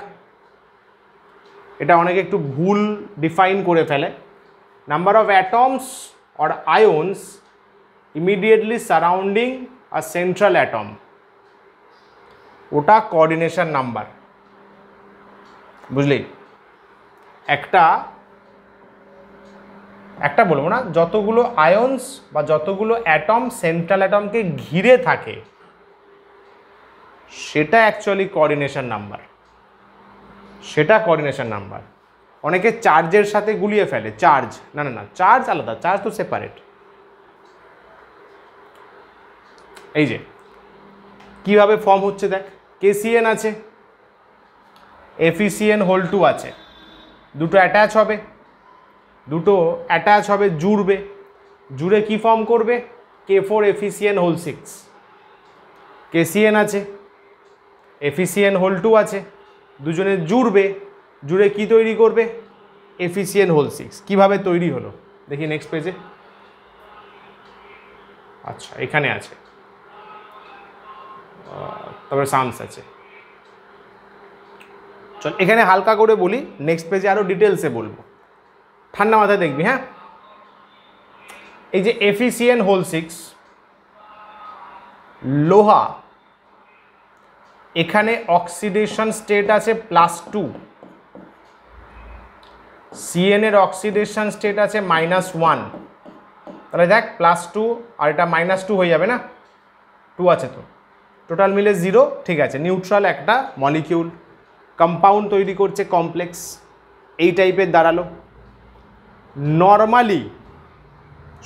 S1: এটা অনেকে একটু ভুল ডিফাইন করে ফেলে number of atoms or ions immediately surrounding আর সেন্ট্রাল অ্যাটম ওটা কোঅর্ডিনেশন নাম্বার বুঝলি একটা একটা বলবো না যতগুলো আয়ন্স বা যতগুলো অ্যাটম সেন্ট্রাল অ্যাটমকে ঘিরে থাকে সেটা অ্যাকচুয়ালি কোঅর্ডিনেশন নাম্বার সেটা কোঅর্ডিনেশন নাম্বার অনেকে চার্জের সাথে গুলিয়ে ফেলে চার্জ না না না চার্জ আলাদা চার্জ তো সেপারেট এই যে কিভাবে ফর্ম হচ্ছে দেখ কেসিএন আছে এফিসিএন হোল টু আছে দুটো অ্যাটাচ হবে দুটো অ্যাটাচ হবে জুড়বে জুড়ে কি ফর্ম করবে K four Fe CN whole six KCN আছে এফিসিএন হোল টু আছে দুজনে জুড়বে জুড়ে কি তৈরি করবে এফিসিয়েন্ট হোল সিক্স কীভাবে তৈরি হলো দেখি নেক্সট পেজে আচ্ছা এখানে আছে তারপরে সামস আছে চল এখানে হালকা করে বলি নেক্সট পেজে আরও ডিটেলসে বলবো ঠান্ডা মাথায় দেখবি হ্যাঁ এই যে এফিসিয়েন্ট হোল সিক্স লোহা এখানে অক্সিডেশন স্টেট আছে প্লাস টু সিএনের অক্সিডেশন স্টেট আছে মাইনাস ওয়ান তাহলে দেখ প্লাস টু আর এটা মাইনাস টু হয়ে যাবে না টু আছে তো টোটাল মিলে জিরো ঠিক আছে নিউট্রাল একটা মলিকিউল কম্পাউন্ড তৈরি করছে কমপ্লেক্স এই টাইপের দাঁড়ালো নর্মালি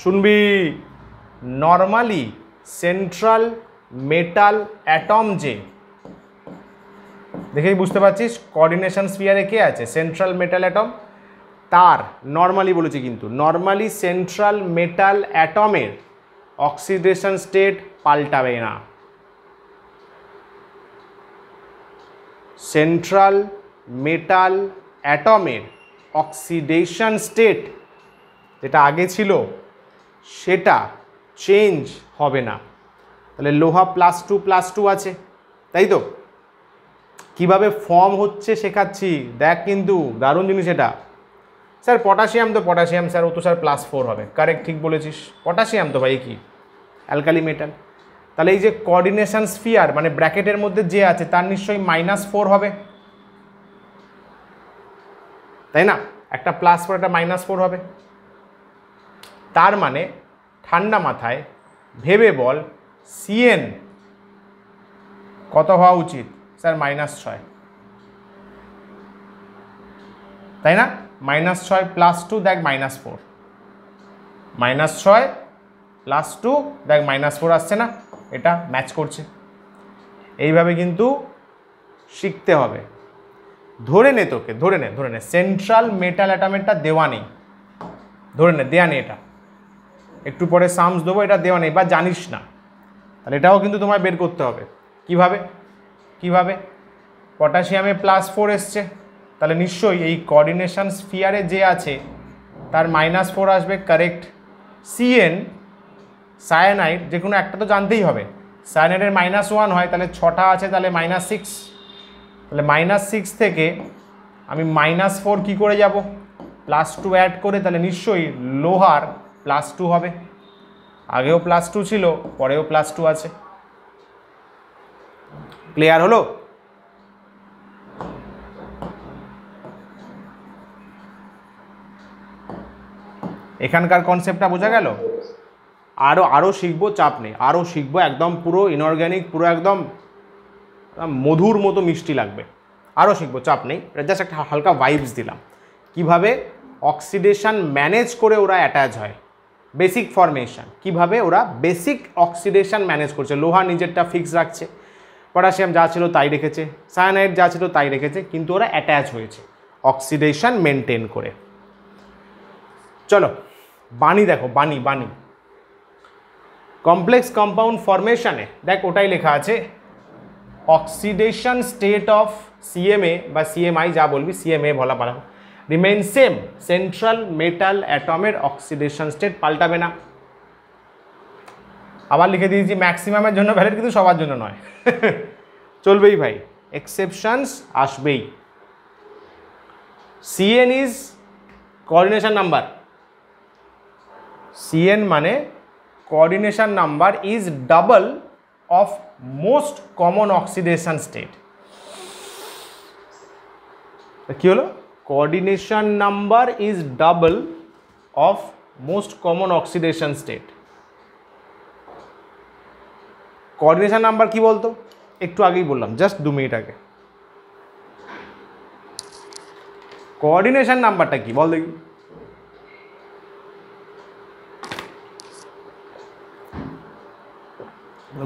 S1: শুনবি নর্মালি সেন্ট্রাল মেটাল অ্যাটম যে দেখেই বুঝতে পারছিস কোঅর্ডিনেশন স্পিয়ারে কে আছে সেন্ট্রাল মেটাল অ্যাটম তার নর্মালি বলেছি কিন্তু নর্মালি সেন্ট্রাল মেটাল অ্যাটমের অক্সিডেশন স্টেট পাল্টাবে না সেন্ট্রাল মেটাল অ্যাটমের অক্সিডেশন স্টেট যেটা আগে ছিল সেটা চেঞ্জ হবে না তাহলে লোহা প্লাস টু প্লাস টু আছে তাই তো কিভাবে ফর্ম হচ্ছে শেখাচ্ছি দেখ কিন্তু দারুণ জিনিস এটা স্যার পটাশিয়াম তো পটাশিয়াম স্যার ও তো স্যার প্লাস ফোর হবে কারেক্ট ঠিক বলেছিস পটাশিয়াম তো ভাই কি অ্যালকালি মেটাল তাহলে এই যে কোঅর্ডিনেশন স্ফিয়ার মানে ব্র্যাকেটের মধ্যে যে আছে তার নিশ্চয়ই মাইনাস ফোর হবে তাই না একটা প্লাস ফোর একটা মাইনাস ফোর হবে তার মানে ঠান্ডা মাথায় ভেবে বল সিএন কত হওয়া উচিত স্যার মাইনাস ছয় তাই না মাইনাস ছয় প্লাস টু দেখ মাইনাস ফোর মাইনাস ছয় প্লাস টু দেখ মাইনাস ফোর আসছে না এটা ম্যাচ করছে এইভাবে কিন্তু শিখতে হবে ধরে নে তোকে ধরে নে ধরে নে সেন্ট্রাল মেটাল অ্যাটামেটটা দেওয়া নেই ধরে নে দেওয়া নেই এটা একটু পরে সামস দেবো এটা দেওয়া নেই বা জানিস না তাহলে এটাও কিন্তু তোমায় বের করতে হবে কিভাবে কীভাবে পটাশিয়ামে প্লাস ফোর এসছে তাহলে নিশ্চয়ই এই কোঅর্ডিনেশান স্ফিয়ারে যে আছে তার মাইনাস ফোর আসবে কারেক্ট সিএন সায়ানাইড যে কোনো একটা তো জানতেই হবে সায়ানাইডের মাইনাস ওয়ান হয় তাহলে ছটা আছে তাহলে মাইনাস সিক্স তাহলে মাইনাস সিক্স থেকে আমি মাইনাস ফোর কী করে যাব প্লাস টু অ্যাড করে তাহলে নিশ্চয়ই লোহার প্লাস টু হবে আগেও প্লাস টু ছিল পরেও প্লাস টু আছে ক্লিয়ার হলো এখানকার কনসেপ্টটা বোঝা গেল আরও আরও শিখবো চাপ নেই আরও শিখবো একদম পুরো ইনঅর্গ্যানিক পুরো একদম মধুর মতো মিষ্টি লাগবে আরও শিখবো চাপ নেই জাস্ট একটা হালকা ভাইবস দিলাম কিভাবে অক্সিডেশন ম্যানেজ করে ওরা অ্যাটাচ হয় বেসিক ফরমেশান কিভাবে ওরা বেসিক অক্সিডেশন ম্যানেজ করছে লোহা নিজেরটা ফিক্স রাখছে পটাশিয়াম যা ছিল তাই রেখেছে সায়ানাইড যা ছিল তাই রেখেছে কিন্তু ওরা অ্যাটাচ হয়েছে অক্সিডেশন মেনটেন করে চলো বাণী দেখো বাণী বাণী কমপ্লেক্স কম্পাউন্ড ফরমেশানে দেখ ওটাই লেখা আছে অক্সিডেশন স্টেট অফ সিএমএ বা সিএমআই যা বলবি সিএমএ বলা পারা রিমেন সেম সেন্ট্রাল মেটাল অ্যাটমের অক্সিডেশন স্টেট পাল্টাবে না আবার লিখে দিয়েছি ম্যাক্সিমামের জন্য ভ্যালিড কিন্তু সবার জন্য নয় চলবেই ভাই এক্সেপশানস আসবেই CN is coordination number CN মানে coordination number is double of most common oxidation state কী হলো coordination number is double of most common oxidation state coordination number কি বলতো একটু আগেই বললাম জাস্ট দু মিনিট আগে কোঅর্ডিনেশন নাম্বারটা কি বল দেখি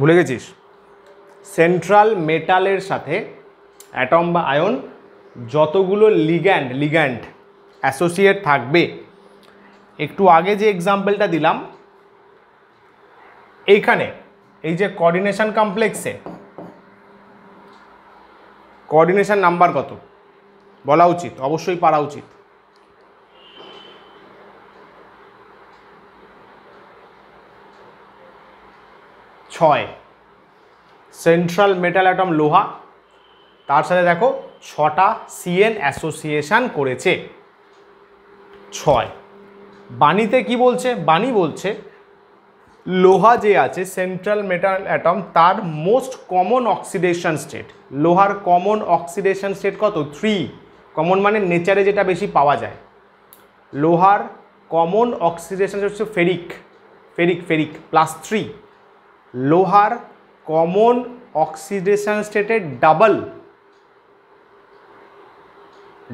S1: ভুলে গেছিস সেন্ট্রাল মেটালের সাথে অ্যাটম বা আয়ন যতগুলো লিগ্যান্ড লিগ্যান্ড অ্যাসোসিয়েট থাকবে একটু আগে যে এক্সাম্পলটা দিলাম এইখানে এই যে কোঅর্ডিনেশন কমপ্লেক্সে কোঅর্ডিনেশন নাম্বার কত বলা উচিত অবশ্যই পারা উচিত ছয় সেন্ট্রাল মেটাল অ্যাটম লোহা তার সাথে দেখো ছটা সিএন অ্যাসোসিয়েশন করেছে ছয় বাণীতে কি বলছে বাণী বলছে লোহা যে আছে সেন্ট্রাল মেটাল অ্যাটম তার মোস্ট কমন অক্সিডেশন স্টেট লোহার কমন অক্সিডেশন স্টেট কত থ্রি কমন মানে নেচারে যেটা বেশি পাওয়া যায় লোহার কমন অক্সিডেশন হচ্ছে ferric ferric ferric plus three লোহার কমন অক্সিডেশন স্টেটের ডাবল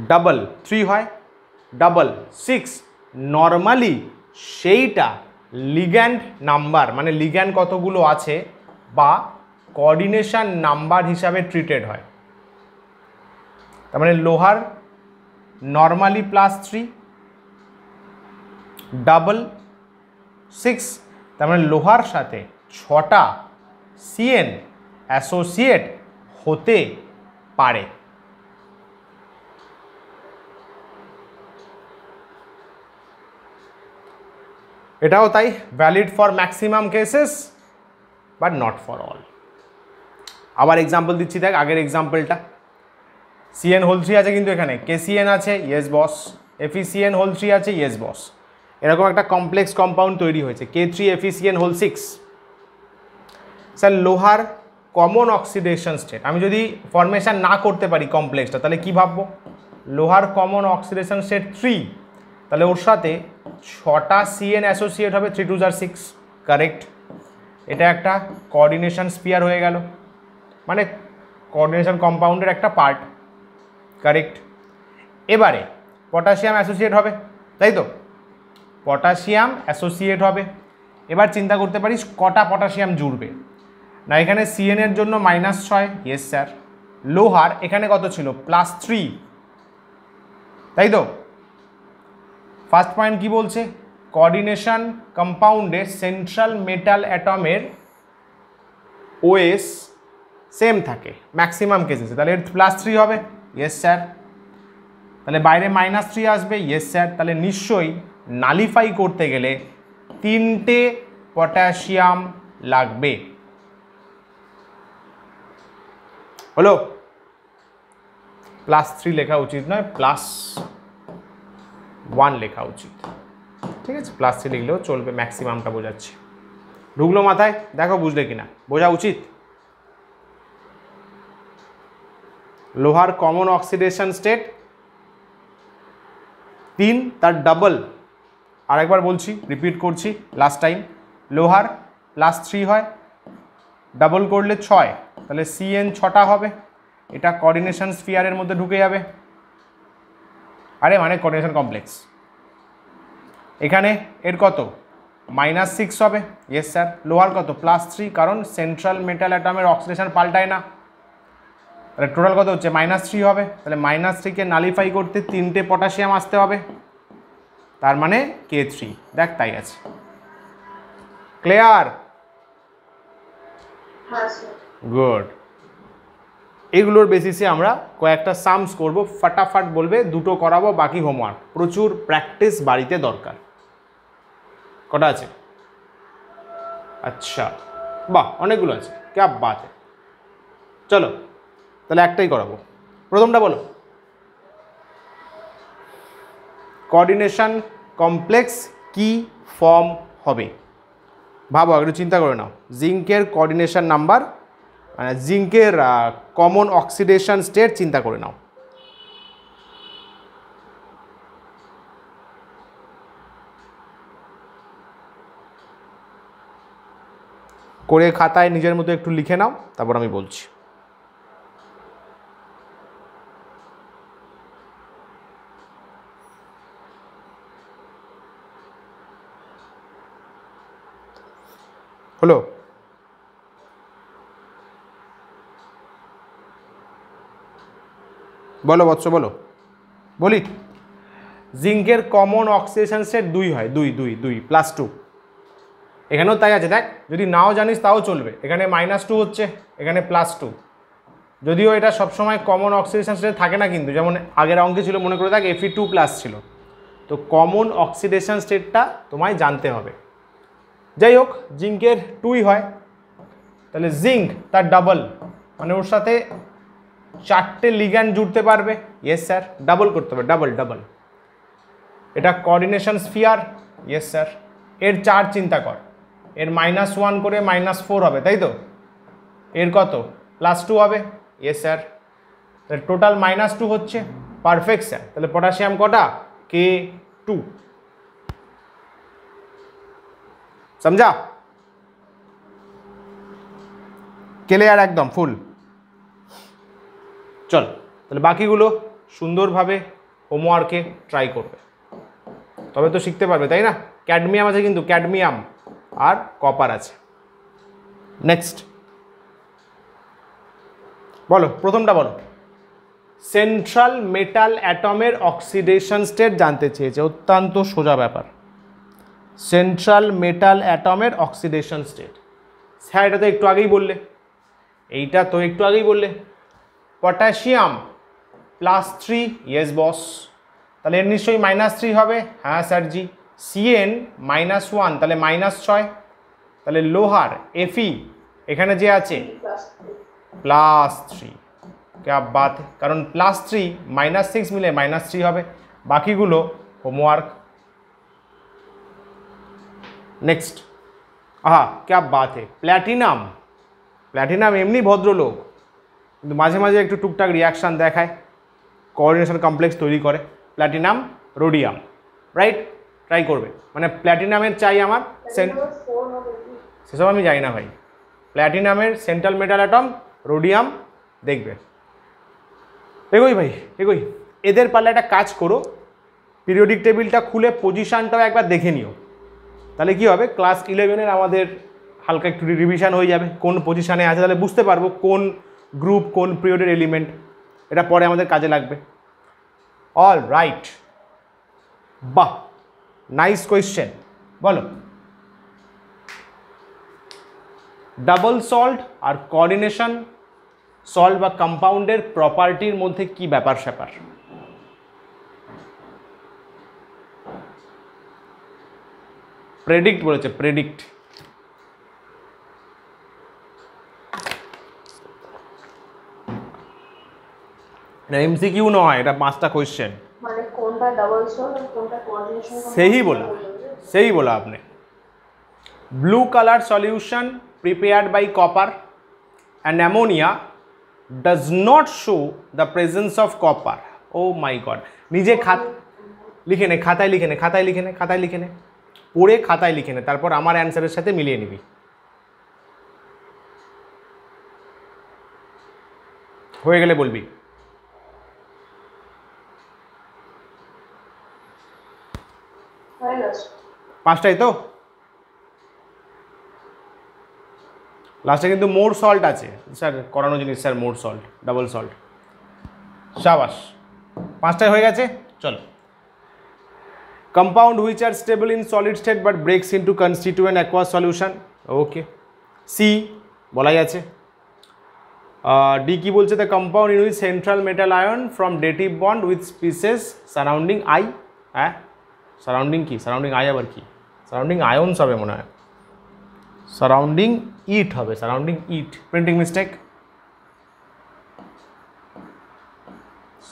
S1: ডাবল থ্রি হয় ডাবল সিক্স নর্মালি সেইটা লিগ্যান্ড নাম্বার মানে লিগ্যান্ড কতগুলো আছে বা কোঅর্ডিনেশান নাম্বার হিসাবে ট্রিটেড হয় তার মানে লোহার normally plus three double six তার মানে লোহার সাথে ছটা সিএন অ্যাসোসিয়েট হতে পারে এটাও তাই valid for maximum cases but not for all আবার এক্সাম্পল দিচ্ছি দেখ আগের এক্সাম্পলটা সিএন হোল থ্রি আছে কিন্তু এখানে কেসিএন আছে yes boss FeCN whole three আছে ইয়েস বস এরকম একটা কমপ্লেক্স কম্পাউন্ড তৈরি হয়েছে K three FeCN whole six sir লোহার কমন অক্সিডেশন স্টেট আমি যদি ফরমেশান না করতে পারি কমপ্লেক্সটা তাহলে কি ভাববো লোহার কমন অক্সিডেশন স্টেট থ্রি তাহলে ওর সাথে ছটা সিএন অ্যাসোসিয়েট হবে থ্রি টু জার সিক্স কারেক্ট এটা একটা কোঅর্ডিনেশন স্পিয়ার হয়ে গেল মানে কোঅর্ডিনেশন কম্পাউন্ডের একটা পার্ট কারেক্ট এবারে পটাশিয়াম অ্যাসোসিয়েট হবে তাই তো পটাশিয়াম অ্যাসোসিয়েট হবে এবার চিন্তা করতে পারিস কটা পটাশিয়াম জুড়বে না এখানে সিএনের জন্য মাইনাস ছয় ইয়েস স্যার লোহার এখানে কত ছিল প্লাস থ্রি তাই তো ফার্স্ট পয়েন্ট কি বলছে কোঅর্ডিনেশন কম্পাউন্ডে সেন্ট্রাল মেটাল অ্যাটমের ওএস সেম থাকে ম্যাক্সিমাম কেসেসে তাহলে এর প্লাস থ্রি হবে ইয়েস স্যার তাহলে বাইরে মাইনাস থ্রি আসবে ইয়েস স্যার তাহলে নিশ্চয়ই নালিফাই করতে গেলে তিনটে পটাশিয়াম লাগবে হলো প্লাস থ্রি লেখা উচিত নয় প্লাস ওয়ান লেখা উচিত ঠিক আছে প্লাস থ্রি লিখলেও চলবে ম্যাক্সিমামটা বোঝাচ্ছে ঢুকলো মাথায় দেখো বুঝলে কিনা বোঝা উচিত লোহার কমন অক্সিডেশন স্টেট তিন তার ডাবল আরেকবার বলছি রিপিট করছি লাস্ট টাইম লোহার প্লাস থ্রি হয় ডাবল করলে ছয় তাহলে সিএন ছটা হবে এটা কোঅর্ডিনেশন স্ফিয়ারের মধ্যে ঢুকে যাবে আরে মানে কোঅর্ডিনেশন কমপ্লেক্স এখানে এর কত মাইনাস সিক্স হবে ইয়েস স্যার লোহার কত প্লাস থ্রি কারণ সেন্ট্রাল মেটাল অ্যাটামের অক্সিডেশন পাল্টায় না তাহলে টোটাল কত হচ্ছে মাইনাস থ্রি হবে তাহলে মাইনাস থ্রিকে নালিফাই করতে তিনটে পটাশিয়াম আসতে হবে তার মানে কে থ্রি দেখ তাই আছে ক্লিয়ার গুড এগুলোর বেসিসে আমরা কয়েকটা সামস করব ফাটাফাট বলবে দুটো করাবো বাকি হোমওয়ার্ক প্রচুর প্র্যাকটিস বাড়িতে দরকার কটা আছে আচ্ছা বাহ অনেকগুলো আছে ক্যা বাত চলো তাহলে একটাই করাবো প্রথমটা বলো কোঅর্ডিনেশন কমপ্লেক্স কি ফর্ম হবে ভাবো একটু চিন্তা করে নাও জিঙ্কের কোঅর্ডিনেশন নাম্বার মানে জিঙ্কের কমন অক্সিডেশন স্টেট চিন্তা করে নাও করে খাতায় নিজের মতো একটু লিখে নাও তারপর আমি বলছি হ্যালো বলো বৎস বলো বলি জিঙ্কের কমন অক্সিজেশন সেট দুই হয় দুই দুই দুই প্লাস টু এখানেও তাই আছে দেখ যদি নাও জানিস তাও চলবে এখানে মাইনাস টু হচ্ছে এখানে প্লাস টু যদিও এটা সবসময় কমন অক্সিডেশন সেট থাকে না কিন্তু যেমন আগের অঙ্কে ছিল মনে করে দেখ এফি টু প্লাস ছিল তো কমন অক্সিডেশন স্টেটটা তোমায় জানতে হবে যাই হোক জিঙ্কের টুই হয় তাহলে জিঙ্ক তার ডাবল মানে ওর সাথে চারটে লিগান জুড়তে পারবে ইয়েস স্যার ডাবল করতে হবে ডাবল ডাবল এটা কোঅর্ডিনেশন স্ফিয়ার ইয়েস স্যার এর চার চিন্তা কর এর মাইনাস ওয়ান করে মাইনাস ফোর হবে তাই তো এর কত প্লাস টু হবে ইয়েস স্যার তাহলে টোটাল মাইনাস টু হচ্ছে পারফেক্ট স্যার তাহলে পটাশিয়াম কটা কে টু সমঝা ক্লিয়ার একদম ফুল চল তাহলে বাকিগুলো সুন্দরভাবে হোমওয়ার্কে ট্রাই করবে তবে তো শিখতে পারবে তাই না ক্যাডমিয়াম আছে কিন্তু ক্যাডমিয়াম আর কপার আছে নেক্সট বলো প্রথমটা বলো সেন্ট্রাল মেটাল অ্যাটমের অক্সিডেশন স্টেট জানতে চেয়েছে অত্যন্ত সোজা ব্যাপার সেন্ট্রাল মেটাল অ্যাটমের অক্সিডেশন স্টেট হ্যাঁ এটা তো একটু আগেই বললে এইটা তো একটু আগেই বললে potassium plus three yes boss তাহলে এর নিশ্চয়ই মাইনাস থ্রি হবে হ্যাঁ স্যার স্যারজি সিএন মাইনাস ওয়ান তাহলে মাইনাস ছয় তাহলে লোহার এফি এখানে যে আছে প্লাস থ্রি ক্যাব বাত কারণ প্লাস থ্রি মাইনাস সিক্স মিলে মাইনাস থ্রি হবে বাকিগুলো হোমওয়ার্ক নেক্সট আহা ক্যাব বাত হে প্ল্যাটিনাম প্ল্যাটিনাম এমনি ভদ্রলোক কিন্তু মাঝে মাঝে একটু টুকটাক রিয়াকশান দেখায় কোঅর্ডিনেশন কমপ্লেক্স তৈরি করে প্ল্যাটিনাম রোডিয়াম রাইট ট্রাই করবে মানে প্ল্যাটিনামের চাই আমার সেসব আমি জানি না ভাই প্ল্যাটিনামের সেন্ট্রাল মেটাল অ্যাটম রোডিয়াম দেখবে এগোই ভাই এগোই এদের পাল্লা একটা কাজ করো পিরিয়ডিক টেবিলটা খুলে পজিশানটাও একবার দেখে নিও তাহলে কি হবে ক্লাস ইলেভেনের আমাদের হালকা একটু রিভিশন হয়ে যাবে কোন পজিশানে আছে তাহলে বুঝতে পারবো কোন গ্রুপ কোন পিরিয়ডের এলিমেন্ট এটা পরে আমাদের কাজে লাগবে অল রাইট বাহ নাইস কোয়েশ্চেন বলো ডাবল সল্ট আর কোঅর্ডিনেশন সল্ট বা কম্পাউন্ডের প্রপার্টির মধ্যে কি ব্যাপার স্যাপার প্রেডিক্ট বলেছে প্রেডিক্ট না এমসিকিউ নয় এটা পাঁচটা কোয়েশ্চেন মানে কোনটা ডাবল কোনটা সেই বলা সেই বলা আপনি blue colour solution prepared by copper and ammonia does not show the presence of copper oh my god নিজে খাত লিখে নে খাতায় লিখে নে খাতায় লিখে নে খাতায় লিখে নে পড়ে খাতায় লিখে নে তারপর আমার অ্যান্সারের সাথে মিলিয়ে নিবি হয়ে গেলে বলবি পাঁচটাই তো লাস্টে কিন্তু মোর সল্ট আছে স্যার করানো জিনিস sir more salt double salt সাবাস পাঁচটায় হয়ে গেছে চলো which are stable in solid state but breaks into constituent aqua solution okay C বলাই আছে ডি কি বলছে the compound in with central metal ion from dative bond with species surrounding আই হ্যাঁ সারাউন্ডিং কি সারাউন্ডিং আই আবার কি সারাউন্ডিং আয়ন্স হবে মনে হয় সারাউন্ডিং ইট হবে surrounding it printing mistake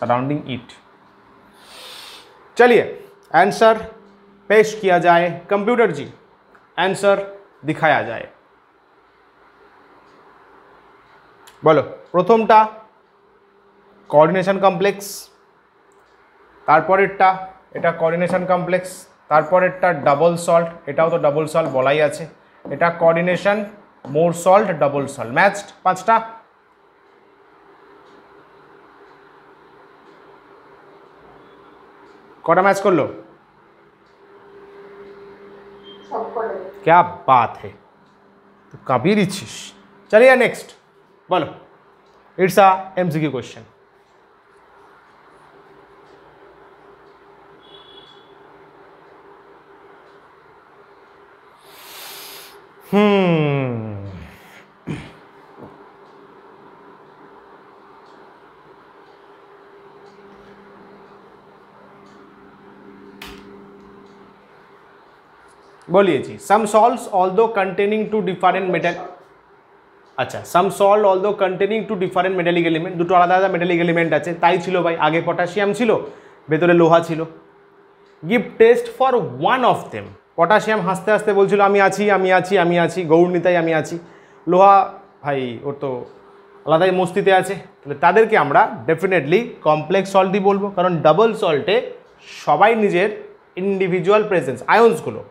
S1: surrounding it चलिए आंसर पेश किया जाए कंप्यूटर जी आंसर दिखाया जाए बोलो प्रथमटा कोऑर्डिनेशन कॉम्प्लेक्स তারপরেরটা এটা কোঅর্ডিনেশন কমপ্লেক্স তারপরেরটা ডাবল সল্ট এটাও তো ডাবল সল্ট বলাই আছে এটা coordination more salt double salt matched পাঁচটা কটা ম্যাচ করলো क्या बात है तो काफी रिचिश चलिए नेक्स्ट बोलो इट्स अ एमसीक्यू হুম বলিয়েছি some salts although containing two different metal আচ্ছা some salt although containing two different metallic element দুটো আলাদা আলাদা মেটালিক এলিমেন্ট আছে তাই ছিল ভাই আগে পটাশিয়াম ছিল ভেতরে লোহা ছিল give test for one of them potassium হাসতে হাসতে বলছিল আমি আছি আমি আছি আমি আছি গৌরনীতাই আমি আছি লোহা ভাই ওর তো আলাদাই মস্তিতে আছে তাহলে তাদেরকে আমরা ডেফিনেটলি কমপ্লেক্স সল্টই বলবো কারণ ডাবল সল্টে সবাই নিজের ইন্ডিভিজুয়াল প্রেজেন্স আয়ন্সগুলো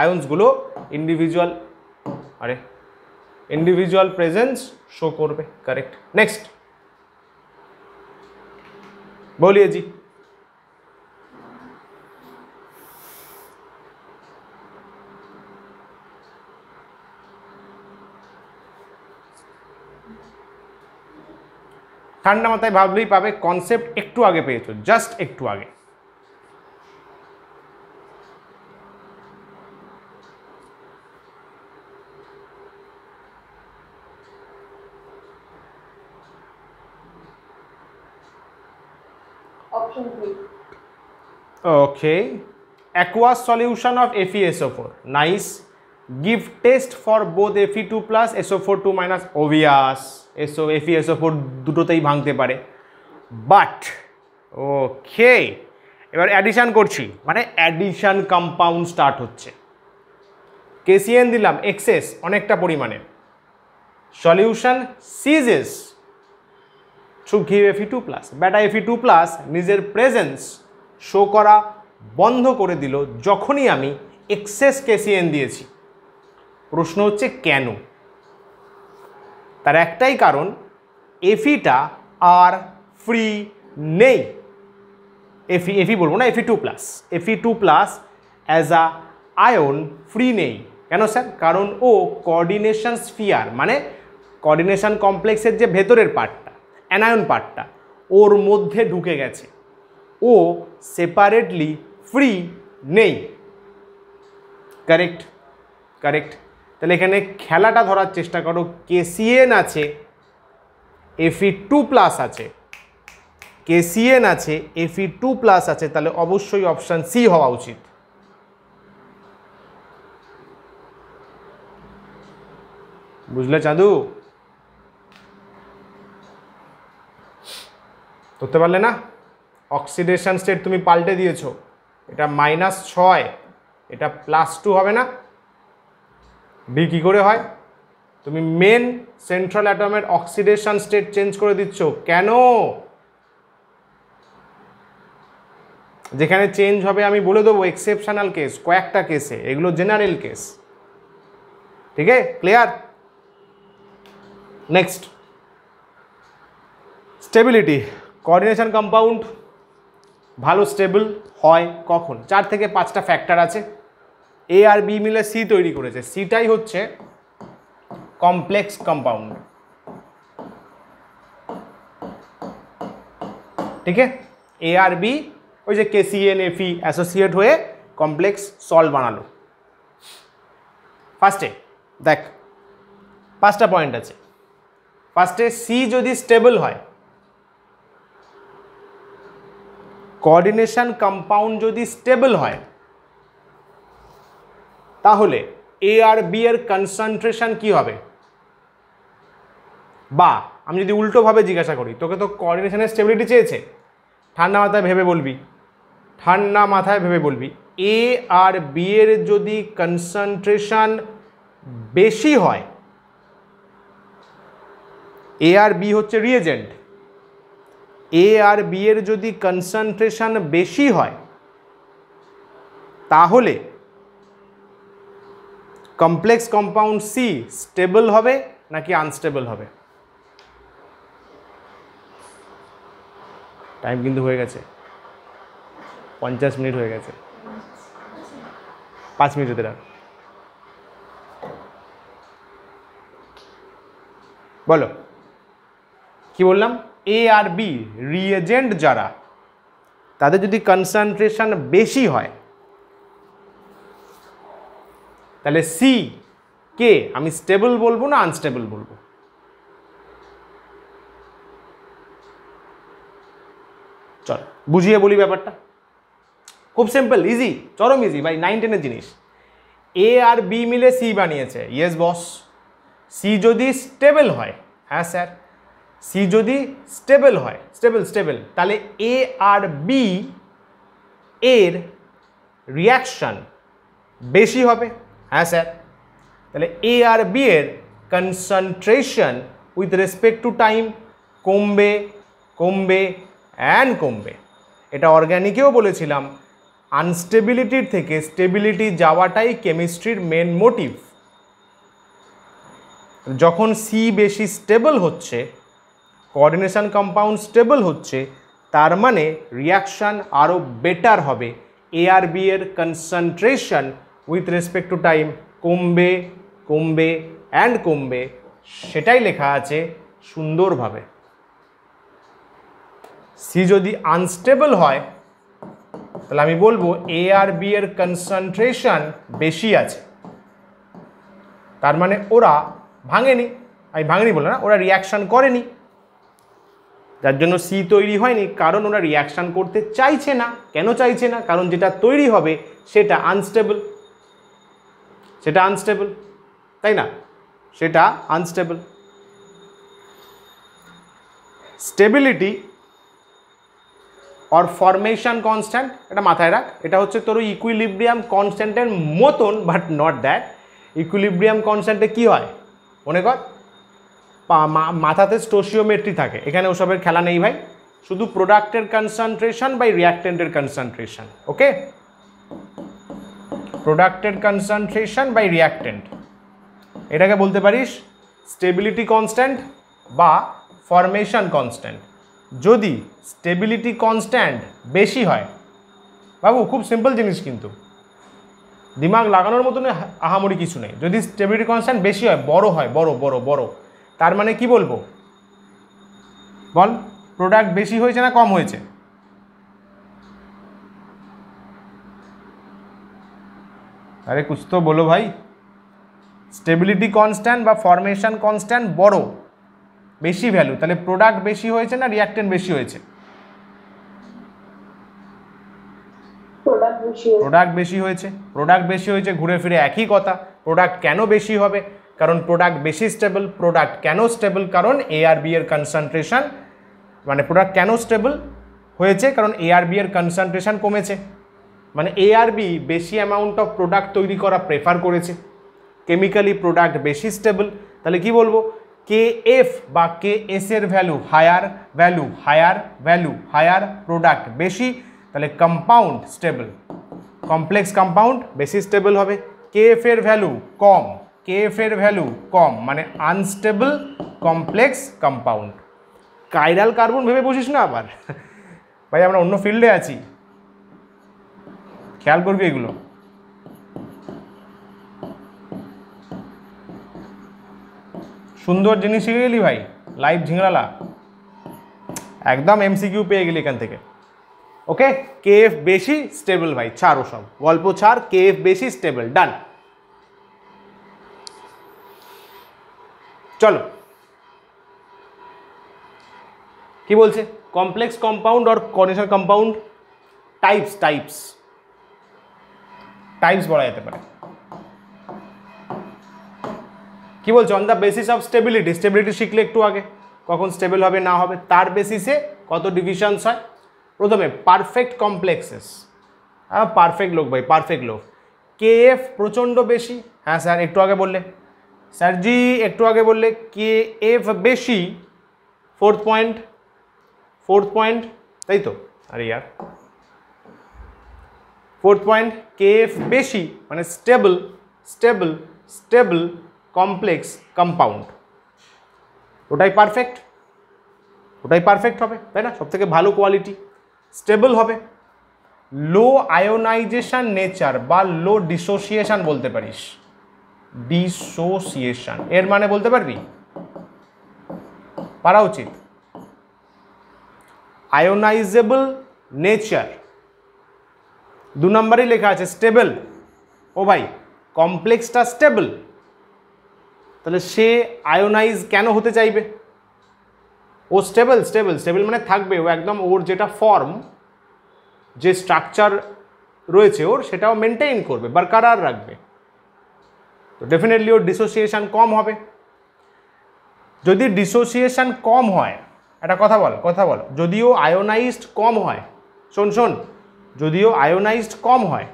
S1: আয়ন্সগুলো ইন্ডিভিজুয়াল আরে ইন্ডিভিজুয়াল প্রেজেন্স শো করবে কারেক্ট নেক্সট बोलिए ঠান্ডা মাথায় ভাবলেই পাবে কনসেপ্ট একটু আগে পেয়েছো জাস্ট একটু আগে Okay. Aqueous solution of FeSO4. Nice give test for both Fe2 plus SO4 2 minus obvious SO Fe SO4 দুটোতেই ভাঙতে পারে বাট ওকে এবার অ্যাডিশান করছি মানে অ্যাডিশান কম্পাউন্ড স্টার্ট হচ্ছে কেসিএন দিলাম এক্সেস অনেকটা পরিমাণে solution ceases to give Fe two plus ব্যাটা এফি টু প্লাস নিজের প্রেজেন্স শো করা বন্ধ করে দিল যখনই আমি এক্সেস কেসিএন দিয়েছি প্রশ্ন হচ্ছে কেন তার একটাই কারণ এফিটা e আর ফ্রি নেই এফি এফি e, e বলবো না Fe two plus Fe two plus as a ion free নেই কেন স্যার কারণ ও কোঅর্ডিনেশন স্ফিয়ার মানে কোঅর্ডিনেশন কমপ্লেক্সের যে ভেতরের পার্টটা অ্যানায়ন পার্টটা ওর মধ্যে ঢুকে গেছে ও সেপারেটলি ফ্রি নেই কারেক্ট কারেক্ট তাহলে এখানে খেলাটা ধরার চেষ্টা করো কেসিএন আছে এফি টু প্লাস আছে কেসিএন আছে এফি টু প্লাস আছে তাহলে অবশ্যই অপশান সি হওয়া উচিত বুঝলে চাঁদু ধরতে পারলে না অক্সিডেশন স্টেট তুমি পাল্টে দিয়েছ এটা মাইনাস ছয় এটা প্লাস টু হবে না বিক্রি কী করে হয় তুমি মেন সেন্ট্রাল অ্যাটমের অক্সিডেশন স্টেট চেঞ্জ করে দিচ্ছ কেন যেখানে চেঞ্জ হবে আমি বলে দেবো এক্সেপশনাল কেস কয়েকটা কেসে এগুলো জেনারেল কেস ঠিক আছে clear next stability coordination compound ভালো স্টেবল হয় কখন চার থেকে পাঁচটা ফ্যাক্টর আছে এ আর বি মিলে সি তৈরি করেছে সিটাই হচ্ছে কমপ্লেক্স কম্পাউন্ড ঠিক আছে এ আর বি ওই যে কেসিএন এফি অ্যাসোসিয়েট হয়ে কমপ্লেক্স সল বানালো ফার্স্টে দেখ পাঁচটা পয়েন্ট আছে ফার্স্টে সি যদি স্টেবল হয় কোঅর্ডিনেশন কম্পাউন্ড যদি স্টেবল হয় তাহলে এ আর বি এর কনসেন্ট্রেশন কি হবে বা আমি যদি উল্টোভাবে জিজ্ঞাসা করি তোকে তো কোঅর্ডিনেশনের স্টেবিলিটি চেয়েছে ঠান্ডা মাথায় ভেবে বলবি ঠান্ডা মাথায় ভেবে বলবি এ আর বি এর যদি কনসেন্ট্রেশন বেশি হয় এ আর বি হচ্ছে রিয়েজেন্ট এ আর বি এর যদি কনসেন্ট্রেশন বেশি হয় তাহলে কমপ্লেক্স কম্পাউন্ড সি স্টেবল হবে নাকি আনস্টেবল হবে টাইম কিন্তু হয়ে গেছে পঞ্চাশ মিনিট হয়ে গেছে পাঁচ মিনিট হতে রাখ বলো কি বললাম এ আর বি রিএজেন্ট যারা তাদের যদি কনসেন্ট্রেশন বেশি হয় তাহলে সি কে আমি স্টেবল বলবো না আনস্টেবল বলবো চল বুঝিয়ে বলি ব্যাপারটা খুব সিম্পল ইজি চরম ইজি ভাই নাইন টেনের জিনিস এ আর বি মিলে সি বানিয়েছে ইয়েস বস সি যদি স্টেবল হয় হ্যাঁ স্যার সি যদি স্টেবল হয় স্টেবল স্টেবল তাহলে এ আর বি এর রিয়াকশান বেশি হবে হ্যাঁ স্যার তাহলে এ আর বি এর concentration with respect to time কমবে কমবে অ্যান্ড কমবে এটা অর্গ্যানিকেও বলেছিলাম আনস্টেবিলিটির থেকে স্টেবিলিটি যাওয়াটাই কেমিস্ট্রির মেন মোটিভ যখন সি বেশি স্টেবল হচ্ছে কোঅর্ডিনেশন কম্পাউন্ড স্টেবল হচ্ছে তার মানে রিয়াকশান আরও বেটার হবে এ বি এর concentration with respect to time কমবে কমবে অ্যান্ড কমবে সেটাই লেখা আছে সুন্দরভাবে সি যদি আনস্টেবল হয় তাহলে আমি বলবো এ আর বি এর কনসেন্ট্রেশন বেশি আছে তার মানে ওরা ভাঙেনি আমি ভাঙেনি বলে না ওরা রিয়াকশান করেনি যার জন্য সি তৈরি হয়নি কারণ ওরা রিয়াকশান করতে চাইছে না কেন চাইছে না কারণ যেটা তৈরি হবে সেটা আনস্টেবল সেটা আনস্টেবল তাই না সেটা unstable stability or formation constant এটা মাথায় রাখ এটা হচ্ছে তোর ইকুইলিব্রিয়াম কনস্ট্যান্টের মতন বাট নট দ্যাট ইকুইলিব্রিয়াম কনস্ট্যান্টে কি হয় মনে কর মাথাতে স্টোসিওমেট্রি থাকে এখানে ওসবের খেলা নেই ভাই শুধু প্রোডাক্টের কনসেন্ট্রেশন বাই রিয়াক্টেন্টের কনসেন্ট্রেশন ওকে প্রোডাক্টের কনসেন্ট্রেশন বাই রিয়াক্টেন্ট এটাকে বলতে পারিস স্টেবিলিটি কনস্ট্যান্ট বা ফরমেশন কনস্ট্যান্ট যদি স্টেবিলিটি কনস্ট্যান্ট বেশি হয় বাবু খুব সিম্পল জিনিস কিন্তু দিমাগ লাগানোর মতন আহামরি কিছু নেই যদি স্টেবিলিটি কনস্ট্যান্ট বেশি হয় বড় হয় বড় বড় বড় তার মানে কি বলবো বল প্রোডাক্ট বেশি হয়েছে না কম হয়েছে আরে কিছু তো বলো ভাই স্টেবিলিটি কনস্ট্যান্ট বা ফরমেশন কনস্ট্যান্ট বড় বেশি ভ্যালু তাহলে প্রোডাক্ট বেশি হয়েছে না রিয়াক্টেন্ট বেশি হয়েছে প্রোডাক্ট বেশি হয়েছে প্রোডাক্ট বেশি হয়েছে ঘুরে ফিরে একই কথা প্রোডাক্ট কেন বেশি হবে কারণ প্রোডাক্ট বেশি স্টেবল প্রোডাক্ট কেন স্টেবল কারণ বি এর কনসেন্ট্রেশন মানে প্রোডাক্ট কেন স্টেবল হয়েছে কারণ বি এর কনসেন্ট্রেশন কমেছে মানে এআরবি বেশি অ্যামাউন্ট অফ প্রোডাক্ট তৈরি করা প্রেফার করেছে কেমিক্যালি প্রোডাক্ট বেশি স্টেবল তাহলে কি বলবো কে এফ বা কে এস এর value higher value higher value higher product বেশি তাহলে কম্পাউন্ড স্টেবল কমপ্লেক্স কম্পাউন্ড বেশি স্টেবল হবে কে এফ এর ভ্যালু কম কে এফ এর ভ্যালু কম মানে unstable complex compound chiral carbon ভেবে বুঝিস না আবার ভাই আমরা অন্য ফিল্ডে আছি খেয়াল করবি এগুলো সুন্দর জিনিস শিখে গেলি ভাই লাইভ ঝিংড়ালা একদম এমসিকিউ পেয়ে গেলি এখান থেকে ওকে কে এফ বেশি স্টেবল ভাই ছাড় সব গল্প ছাড় কেএফ বেশি স্টেবল ডান চলো কি বলছে complex compound or conditional compound types types times বলা যেতে পারে কি বলছো on the basis of stability stability শিখলে একটু আগে কখন স্টেবল হবে না হবে তার বেসিসে কত ডিভিশনস হয় প্রথমে পারফেক্ট কমপ্লেক্সেস হ্যাঁ পারফেক্ট লোক ভাই পারফেক্ট লোক কে এফ প্রচণ্ড বেশি হ্যাঁ স্যার একটু আগে বললে স্যার জি একটু আগে বললে কে এফ বেশি ফোর্থ পয়েন্ট ফোর্থ পয়েন্ট তাই তো আরে ইয়ার ফোর্থ পয়েন্ট কেএফ বেশি মানে stable stable stable complex compound ওটাই পারফেক্ট ওটাই পারফেক্ট হবে তাই না সবথেকে ভালো কোয়ালিটি স্টেবল হবে লো আয়োনাইজেশন নেচার বা লো ডিসোসিয়েশন বলতে পারিস ডিসোসিয়েশান এর মানে বলতে পারবি পারা উচিত আয়োনাইজেবল নেচার দু নম্বরই লেখা আছে স্টেবল ও ভাই কমপ্লেক্সটা স্টেবল তাহলে সে আয়োনাইজ কেন হতে চাইবে ও স্টেবল স্টেবল স্টেবল মানে থাকবে ও একদম ওর যেটা ফর্ম যে স্ট্রাকচার রয়েছে ওর সেটাও মেনটেইন করবে বরকরার রাখবে তো ডেফিনেটলি ওর ডিসোসিয়েশান কম হবে যদি ডিসোসিয়েশান কম হয় একটা কথা বল কথা বল যদিও আয়োনাইজড কম হয় শোন শোন যদিও আয়োনাইজড কম হয়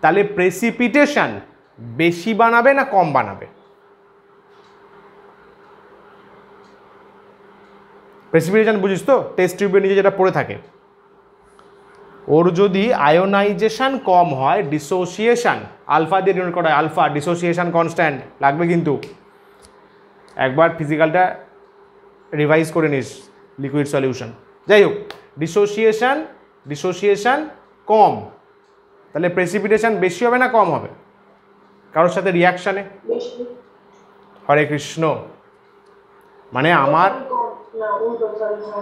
S1: তাহলে প্রেসিপিটেশন বেশি বানাবে না কম বানাবে প্রেসিপিটেশন বুঝিস তো টেস্ট টিউবের নিচে যেটা পড়ে থাকে ওর যদি আয়োনাইজেশান কম হয় ডিসোসিয়েশন আলফা দিয়ে ডিনোট করা আলফা ডিসোসিয়েশন কনস্ট্যান্ট লাগবে কিন্তু একবার ফিজিক্যালটা রিভাইজ করে নিস লিকুইড সলিউশন যাই হোক ডিসোসিয়েশন ডিসোসিয়েশান কম তাহলে প্রেসিপিটেশন বেশি হবে না কম হবে কারোর সাথে রিয়াকশানে হরে কৃষ্ণ মানে আমার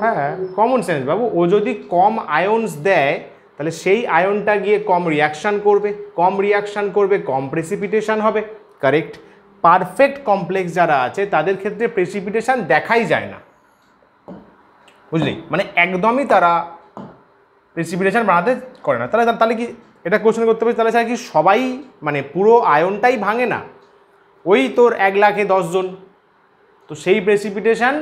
S1: হ্যাঁ কমন সেন্স বাবু ও যদি কম আয়ন্স দেয় তাহলে সেই আয়নটা গিয়ে কম রিয়াকশান করবে কম রিয়াকশান করবে কম প্রেসিপিটেশান হবে কারেক্ট পারফেক্ট কমপ্লেক্স যারা আছে তাদের ক্ষেত্রে প্রেসিপিটেশান দেখাই যায় না বুঝলি মানে একদমই তারা প্রেসিপিটেশন বাড়াতে করে না তাহলে তাহলে কি এটা কোশ্চেন করতে পারি তাহলে স্যার কি সবাই মানে পুরো আয়নটাই ভাঙে না ওই তোর এক লাখে দশজন তো সেই প্রেসিপিটেশান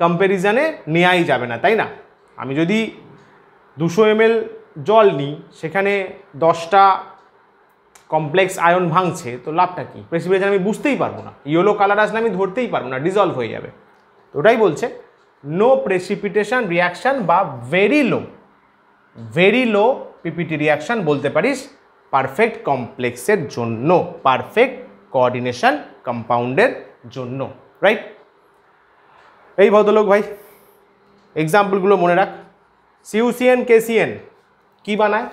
S1: কম্প্যারিজানে নেওয়াই যাবে না তাই না আমি যদি দুশো এমএল জল নিই সেখানে দশটা কমপ্লেক্স আয়ন ভাঙছে তো লাভটা কী প্রেসিপিটেশান আমি বুঝতেই পারবো না ইয়েলো কালার আসলে আমি ধরতেই পারবো না ডিজলভ হয়ে যাবে তো ওটাই বলছে নো প্রেসিপিটেশন রিয়াকশান বা very low very low PPT reaction বলতে পারিস পারফেক্ট কমপ্লেক্সের জন্য পারফেক্ট কোঅর্ডিনেশন কম্পাউন্ডের জন্য রাইট এই ভদ্রলোক ভাই এক্সাম্পলগুলো মনে রাখ সিউসিএন কেসিএন কি বানায়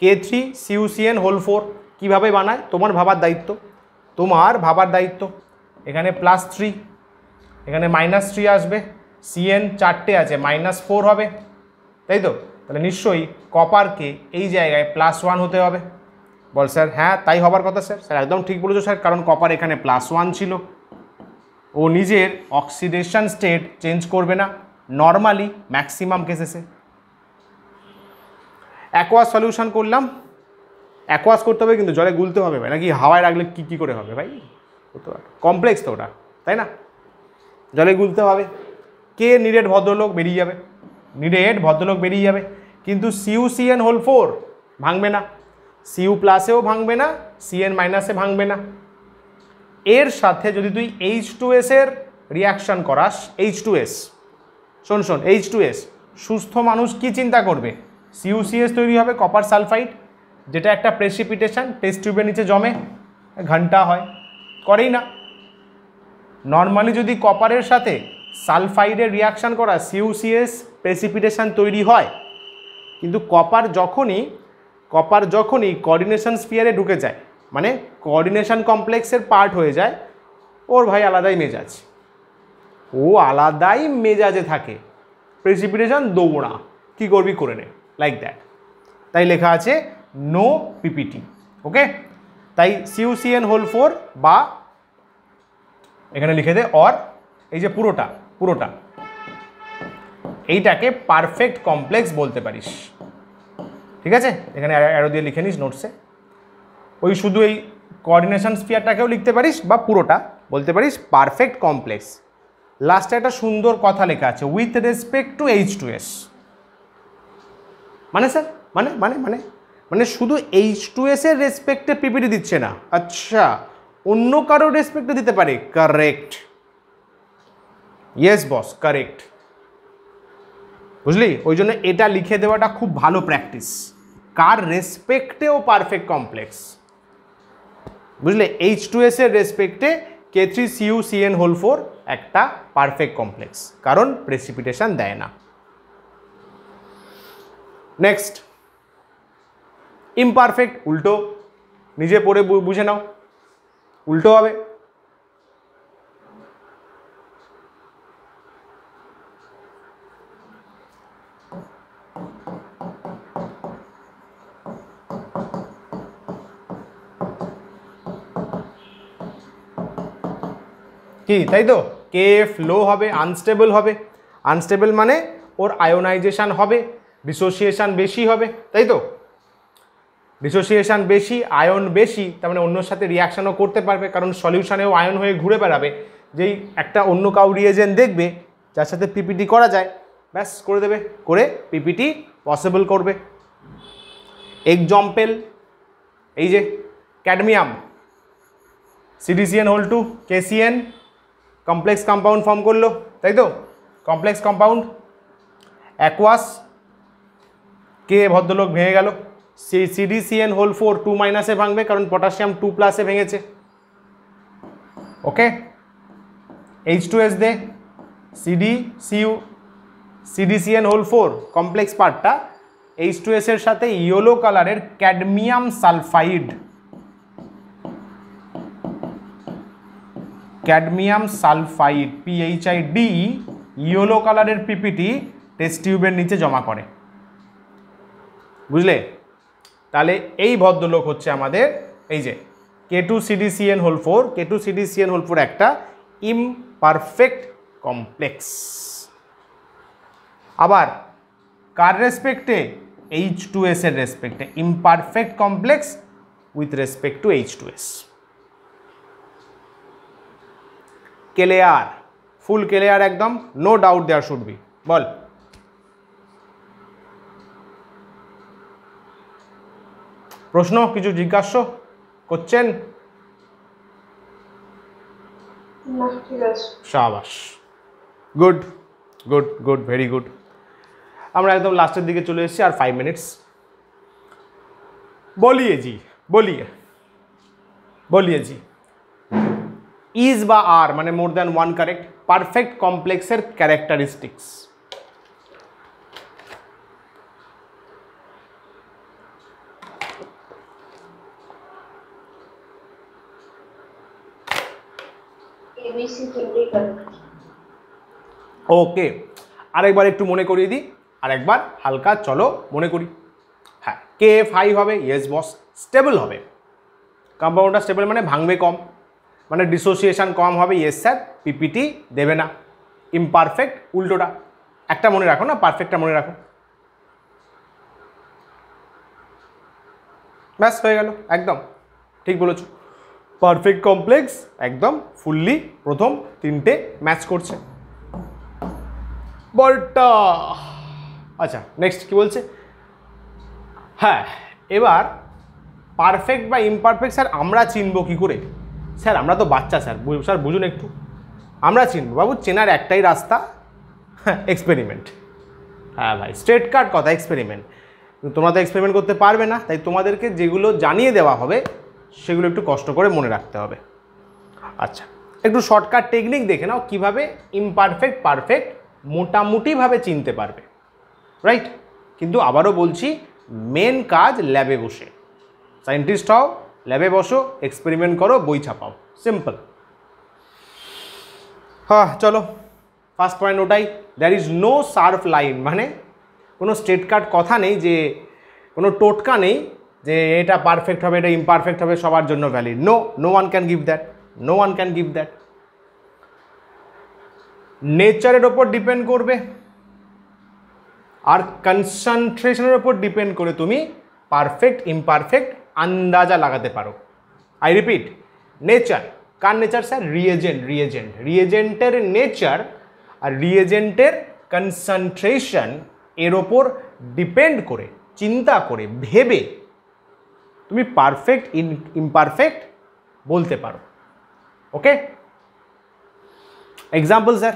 S1: K three CuCN whole four কীভাবে বানায় তোমার ভাবার দায়িত্ব তোমার ভাবার দায়িত্ব এখানে প্লাস থ্রি এখানে মাইনাস থ্রি আসবে সিএন চারটে আছে মাইনাস ফোর হবে তাই তো তাহলে নিশ্চয়ই কপারকে এই জায়গায় প্লাস ওয়ান হতে হবে বল স্যার হ্যাঁ তাই হবার কথা স্যার স্যার একদম ঠিক বলেছো স্যার কারণ কপার এখানে প্লাস ওয়ান ছিল ও নিজের অক্সিডেশন স্টেট চেঞ্জ করবে না নর্মালি ম্যাক্সিমাম কেসেসে অ্যাকোয়াস সলিউশন করলাম অ্যাকোয়াস করতে হবে কিন্তু জলে গুলতে হবে ভাই নাকি হাওয়ায় রাখলে কী কী করে হবে ভাই কমপ্লেক্স তো ওটা তাই না জলে গুলতে হবে কে নিরেট ভদ্রলোক বেরিয়ে যাবে নিডে এট ভদ্রলোক বেরিয়ে যাবে কিন্তু সিউ সিএন হোল ফোর ভাঙবে না সিউ প্লাসেও ভাঙবে না সিএন মাইনাসে ভাঙবে না এর সাথে যদি তুই এইচ টু এসের রিয়াকশান করাস এইচ টু এস শোন শোন এইচ টু এস সুস্থ মানুষ কি চিন্তা করবে সিউসিএস তৈরি হবে কপার সালফাইড যেটা একটা প্রেসিপিটেশন টেস্ট টিউবের নিচে জমে ঘন্টা হয় করেই না নর্মালি যদি কপারের সাথে সালফাইডের রিয়াকশান করা সিউসিএস প্রেসিপিটেশান তৈরি হয় কিন্তু কপার যখনই কপার যখনই কোঅর্ডিনেশন স্পিয়ারে ঢুকে যায় মানে কোঅর্ডিনেশন কমপ্লেক্সের পার্ট হয়ে যায় ওর ভাই আলাদাই মেজাজ ও আলাদাই মেজাজে থাকে প্রেসিপিটেশন দৌড়া কি করবি করে নে লাইক দ্যাট তাই লেখা আছে নো পিপিটি ওকে তাই সিউসিএন হোল ফোর বা এখানে লিখে দে অর এই যে পুরোটা পুরোটা এইটাকে পারফেক্ট কমপ্লেক্স বলতে পারিস ঠিক আছে এখানে অ্যারো দিয়ে লিখে নিস নোটসে ওই শুধু এই কোঅর্ডিনেশন স্পিয়ারটাকেও লিখতে পারিস বা পুরোটা বলতে পারিস পারফেক্ট কমপ্লেক্স লাস্টে একটা সুন্দর কথা লেখা আছে with respect to H two S মানে স্যার মানে মানে মানে মানে শুধু এইচ টু এসের রেসপেক্টে পিপিটি দিচ্ছে না আচ্ছা অন্য কারো রেসপেক্টে দিতে পারে কারেক্ট yes boss correct বুঝলি ওই জন্য এটা লিখে দেবাটা খুব ভালো প্র্যাকটিস কার রেসপেক্টে ও পারফেক্ট কমপ্লেক্স বুঝলে h2s এর রেসপেক্টে k3cucn होल 4 একটা পারফেক্ট কমপ্লেক্স কারণ প্রেসিপিটেশন দায়েনা নেক্সট ইমপারফেক্ট উল্টো নিজে পড়ে বুঝে নাও উল্টো হবে কি তাই তো কেএফ লো হবে আনস্টেবল হবে আনস্টেবল মানে ওর আয়োনাইজেশান হবে ডিসোসিয়েশান বেশি হবে তাই তো ডিসোসিয়েশান বেশি আয়ন বেশি তার মানে অন্যর সাথে রিয়াকশানও করতে পারবে কারণ সলিউশানেও আয়ন হয়ে ঘুরে বেড়াবে যেই একটা অন্য কাউ রিয়েজেন্ট দেখবে যার সাথে পিপিটি করা যায় ব্যাস করে দেবে করে পিপিটি পসিবল করবে এক্সাম্পেল এই যে cadmium CdCN whole two KCN complex compound form করলো তাই তো কমপ্লেক্স কম্পাউন্ড অ্যাকোয়াস কে ভদ্রলোক ভেঙে গেল C CdCN whole four two মাইনাসে ভাঙবে কারণ পটাশিয়াম টু প্লাসে ভেঙেছে ওকে এইচ টু এস দে Cd Cu CdCN whole four complex পার্টটা এইচ টু এসের সাথে ইয়েলো কালারের ক্যাডমিয়াম সালফাইড ক্যাডমিয়াম সালফাইড পিএইচআই ডি ইয়েলো কালারের পিপিটি টেস্ট টিউবের নিচে জমা করে বুঝলে তাহলে এই ভদ্রলোক হচ্ছে আমাদের এই যে K two CdCN whole four K two CdCN whole four একটা ইমপারফেক্ট কমপ্লেক্স আবার কার রেসপেক্টে এইচ টু এসের রেসপেক্টে imperfect complex with respect to H two S clear full clear একদম no doubt there should be বল প্রশ্ন কিছু জিজ্ঞাস্য করছেন সাবাস good good good very good আমরা একদম লাস্টের দিকে চলে এসেছি আর ফাইভ মিনিটস বলিয়ে জি বলিয়ে বলিয়ে জি ইজ বা আর মানে more than one correct perfect কমপ্লেক্সের ক্যারেক্টারিস্টিক্স ওকে আরেকবার একটু মনে করিয়ে দিই আরেকবার হালকা চলো মনে করি হ্যাঁ কে এফ হাই হবে ইয়েস বস স্টেবল হবে কম্পাউন্ডটা স্টেবল মানে ভাঙবে কম মানে ডিসোসিয়েশান কম হবে ইয়েস স্যার পিপিটি দেবে না ইমপারফেক্ট উল্টোটা একটা মনে রাখো না পারফেক্টটা মনে রাখো ব্যাস হয়ে গেল একদম ঠিক বলেছ পারফেক্ট কমপ্লেক্স একদম ফুললি প্রথম তিনটে ম্যাচ করছে বলটা আচ্ছা নেক্সট কি বলছে হ্যাঁ এবার পারফেক্ট বা ইমপারফেক্ট স্যার আমরা চিনব কি করে স্যার আমরা তো বাচ্চা স্যার স্যার বুঝুন একটু আমরা চিনব বাবু চেনার একটাই রাস্তা এক্সপেরিমেন্ট হ্যাঁ, হ্যাঁ ভাই স্ট্রেট কাট কথা এক্সপেরিমেন্ট তোমরা তো এক্সপেরিমেন্ট করতে পারবে না তাই তোমাদেরকে যেগুলো জানিয়ে দেওয়া হবে সেগুলো একটু কষ্ট করে মনে রাখতে হবে আচ্ছা একটু শর্টকাট টেকনিক দেখে নাও কীভাবে ইমপারফেক্ট পারফেক্ট মোটামুটিভাবে চিনতে পারবে রাইট কিন্তু আবারও বলছি মেন কাজ ল্যাবে বসে সায়েন্টিস্ট হও ল্যাবে বসো এক্সপেরিমেন্ট করো বই ছাপাও সিম্পল হ্যাঁ চলো ফার্স্ট পয়েন্ট ওটাই there is no surf line মানে কোনো স্টেট কার্ড কথা নেই যে কোনো টোটকা নেই যে এটা পারফেক্ট হবে এটা ইমপারফেক্ট হবে সবার জন্য valid no no one can give that no one can give that নেচারের ওপর ডিপেন্ড করবে আর কনসেন্ট্রেশনের ওপর ডিপেন্ড করে তুমি পারফেক্ট ইমপারফেক্ট আন্দাজা লাগাতে পারো আই রিপিট নেচার কার নেচার স্যার রিয়েজেন্ট রিয়েজেন্ট রিয়েজেন্টের নেচার আর রিয়েজেন্টের কনসেন্ট্রেশন এর ওপর ডিপেন্ড করে চিন্তা করে ভেবে তুমি পারফেক্ট ইন ইমপারফেক্ট বলতে পারো ওকে এক্সাম্পল স্যার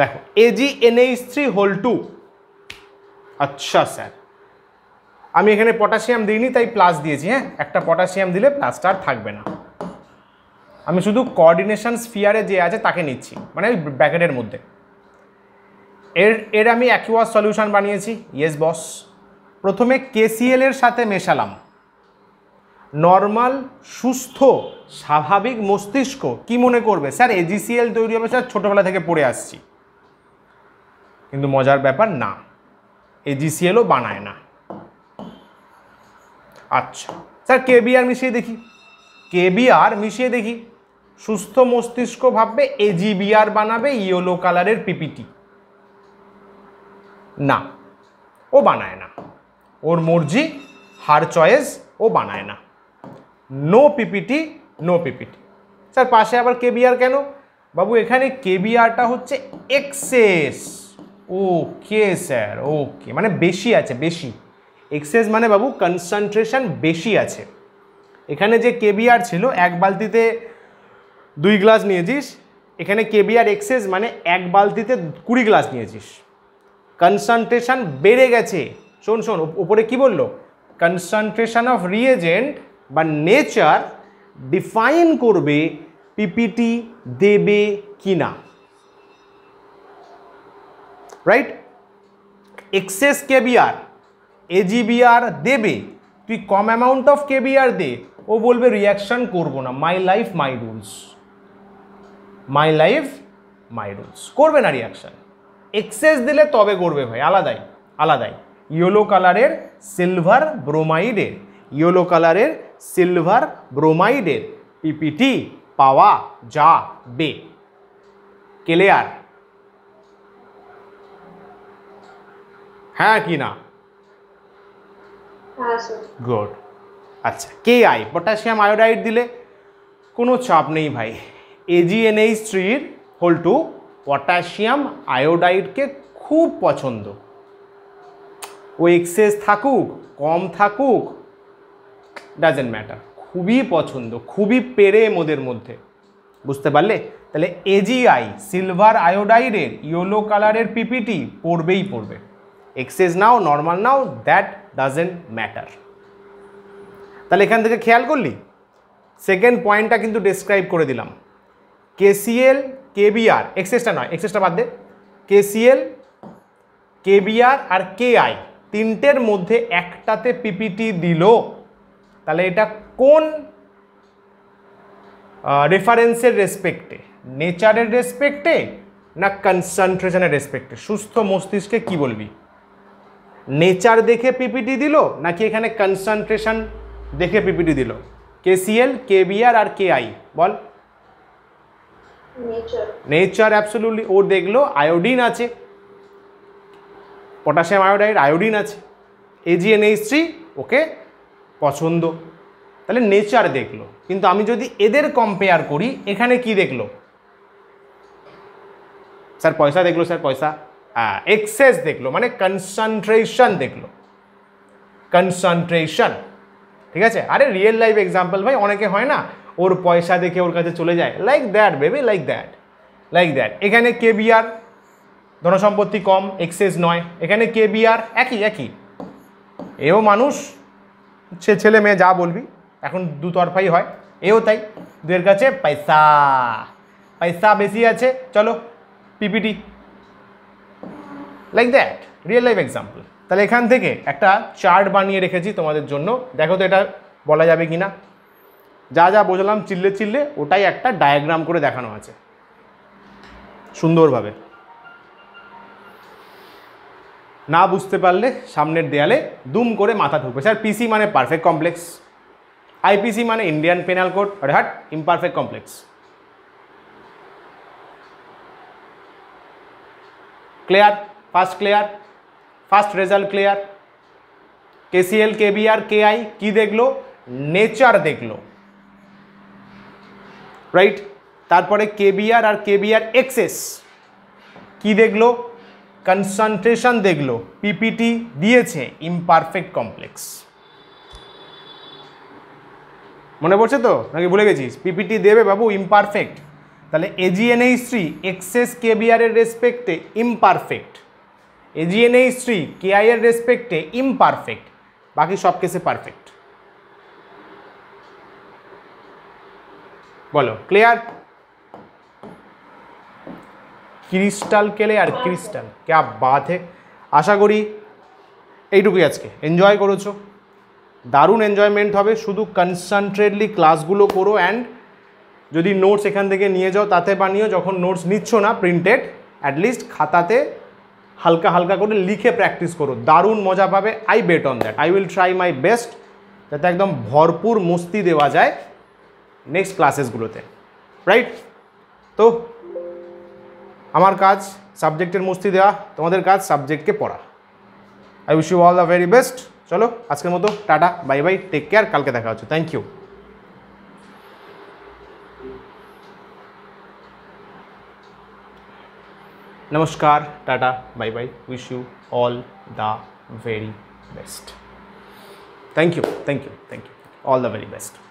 S1: দেখো AG NH three whole two আচ্ছা স্যার আমি এখানে পটাশিয়াম দিইনি তাই প্লাস দিয়েছি হ্যাঁ একটা পটাশিয়াম দিলে প্লাসটা আর থাকবে না আমি শুধু কোঅর্ডিনেশন স্পিয়ারে যে আছে তাকে নিচ্ছি মানে ওই ব্র্যাকেটের মধ্যে এর এর আমি অ্যাকিওয়াস সলিউশন বানিয়েছি ইয়েস বস প্রথমে কেসিএল এর সাথে মেশালাম নর্মাল সুস্থ স্বাভাবিক মস্তিষ্ক কি মনে করবে স্যার এজিসিএল তৈরি হবে স্যার ছোটোবেলা থেকে পড়ে আসছি কিন্তু মজার ব্যাপার না এজিসিএলও বানায় না আচ্ছা স্যার কে বিআর মিশিয়ে দেখি কে আর মিশিয়ে দেখি সুস্থ মস্তিষ্ক ভাববে এজিবিআর বানাবে ইয়েলো কালারের পিপিটি না ও বানায় না ওর মর্জি হার চয়েস ও বানায় না no PPT no PPT sir পাশে আবার কে বিআর কেন বাবু এখানে কে বিআরটা হচ্ছে এক্সেস ওকে স্যার ওকে মানে বেশি আছে বেশি এক্সেস মানে বাবু কনসেন্ট্রেশন বেশি আছে এখানে যে কেবিআর ছিল এক বালতিতে দুই গ্লাস নিয়েছিস এখানে কেবিআর এক্সেস মানে এক বালতিতে কুড়ি গ্লাস নিয়েছিস কনসেন্ট্রেশন বেড়ে গেছে শোন শোন ওপরে কি বললো কনসেন্ট্রেশন অফ রিয়েজেন্ট বা নেচার ডিফাইন করবে পিপিটি দেবে কি না রাইট এক্সেস কেবিআর এজিবিআর দেবে তুই কম অ্যামাউন্ট অফ কেবিআর দে ও বলবে রিয়াকশান করব না my life my rules my life my rules করবে না রিয়াকশান এক্সেস দিলে তবে করবে ভাই আলাদাই আলাদাই ইয়েলো কালারের সিলভার ব্রোমাইডের ইয়েলো কালারের সিলভার ব্রোমাইডের পিপিটি পাওয়া যা বে ক্লিয়ার হ্যাঁ কি না গুড হ্যাঁ, আচ্ছা কে আই পটাশিয়াম আয়োডাইড দিলে কোনো চাপ নেই ভাই এজিএনএইচ থ্রির হোল টু পটাশিয়াম আয়োডাইডকে খুব পছন্দ ও এক্সেস থাকুক কম থাকুক ডাজেন্ট ম্যাটার খুবই পছন্দ খুবই পেরে মোদের মধ্যে বুঝতে পারলে তাহলে এজিআই সিলভার আয়োডাইডের ইয়েলো কালারের পিপিটি পড়বেই পড়বে এক্সেস নাও নর্মাল নাও দ্যাট ডাজেন্ট ম্যাটার তাহলে এখান থেকে খেয়াল করলি সেকেন্ড পয়েন্টটা কিন্তু ডেসক্রাইব করে দিলাম কেসিএল কেবিআর এক্সেসটা নয় এক্সেসটা বাদ দে কেসিএল কেবিআর আর কেআই তিনটের মধ্যে একটাতে পিপিটি দিল তাহলে এটা কোন রেফারেন্সের রেসপেক্টে নেচারের রেসপেক্টে না কনসেন্ট্রেশনের রেসপেক্টে সুস্থ মস্তিষ্কে কি বলবি নেচার দেখে পিপিটি দিল নাকি এখানে কনসেন্ট্রেশন দেখে পিপিটি দিল কেসিএল কেবিআর আর কেআই বল নেচার অ্যাবসোলুটলি ও দেখলো আয়োডিন আছে পটাশিয়াম আয়োডাইড আয়োডিন আছে এজিএনএইচ থ্রি ওকে পছন্দ তাহলে নেচার দেখলো কিন্তু আমি যদি এদের কম্পেয়ার করি এখানে কি দেখলো স্যার পয়সা দেখলো স্যার পয়সা হ্যাঁ এক্সেস দেখলো মানে কনসেন্ট্রেশন দেখলো কনসেন্ট্রেশন ঠিক আছে আরে রিয়েল লাইফ এক্সাম্পল ভাই অনেকে হয় না ওর পয়সা দেখে ওর কাছে চলে যায় like that baby like that like that এখানে কে বিআর ধনসম্পত্তি কম এক্সেস নয় এখানে কে বিআর একই একই এও মানুষ সে ছেলে মেয়ে যা বলবি এখন দুতরফাই হয় এও তাই দুয়ের কাছে পয়সা পয়সা বেশি আছে চলো PPT like that real life example তাহলে এখান থেকে একটা চার্ট বানিয়ে রেখেছি তোমাদের জন্য দেখো তো এটা বলা যাবে কি না যা যা বোঝালাম চিল্লে চিল্লে ওটাই একটা ডায়াগ্রাম করে দেখানো আছে সুন্দরভাবে না বুঝতে পারলে সামনের দেয়ালে দুম করে মাথা ঢুকবে স্যার পিসি মানে পারফেক্ট কমপ্লেক্স আইপিসি মানে ইন্ডিয়ান পেনাল কোড আরে হাট imperfect complex clear first clear first result clear KCL KBR KI কি দেখলো নেচার দেখলো রাইট তারপরে কেবিআর আর কেবিআর এক্সেস কি দেখলো কনসেন্ট্রেশন দেখলো পিপিটি দিয়েছে ইমপারফেক্ট কমপ্লেক্স মনে পড়ছে তো নাকি ভুলে গেছিস পিপিটি দেবে বাবু ইমপারফেক্ট তাহলে এজিএনএইচ থ্রি এক্সেস কেবিআরের রেসপেক্টে ইমপারফেক্ট এজিএনএইচ কে আই এর রেসপেক্টে ইমপারফেক্ট বাকি সব কেসে পারফেক্ট বলো ক্লিয়ার ক্রিস্টাল কেলে আর ক্রিস্টাল ক্যা বাধে আশা করি এইটুকুই আজকে এনজয় করেছো দারুণ এনজয়মেন্ট হবে শুধু কনসেন্ট্রেটলি ক্লাসগুলো করো অ্যান্ড যদি নোটস এখান থেকে নিয়ে যাও তাতে বানিয়েও যখন নোটস নিচ্ছ না প্রিন্টেড অ্যাটলিস্ট খাতাতে হালকা হালকা করে লিখে প্র্যাকটিস করো দারুণ মজা পাবে I bet on that I will try my best যাতে একদম ভরপুর মস্তি দেওয়া যায় নেক্সট ক্লাসেসগুলোতে রাইট তো আমার কাজ সাবজেক্টের মস্তি দেওয়া তোমাদের কাজ সাবজেক্টকে পড়া I wish you all the very best চলো আজকের মতো tata bye bye take care কালকে দেখা হচ্ছে thank you Namaskar, Tata, bye bye. Wish you all the very best. Thank you, thank you, thank you. All the very best.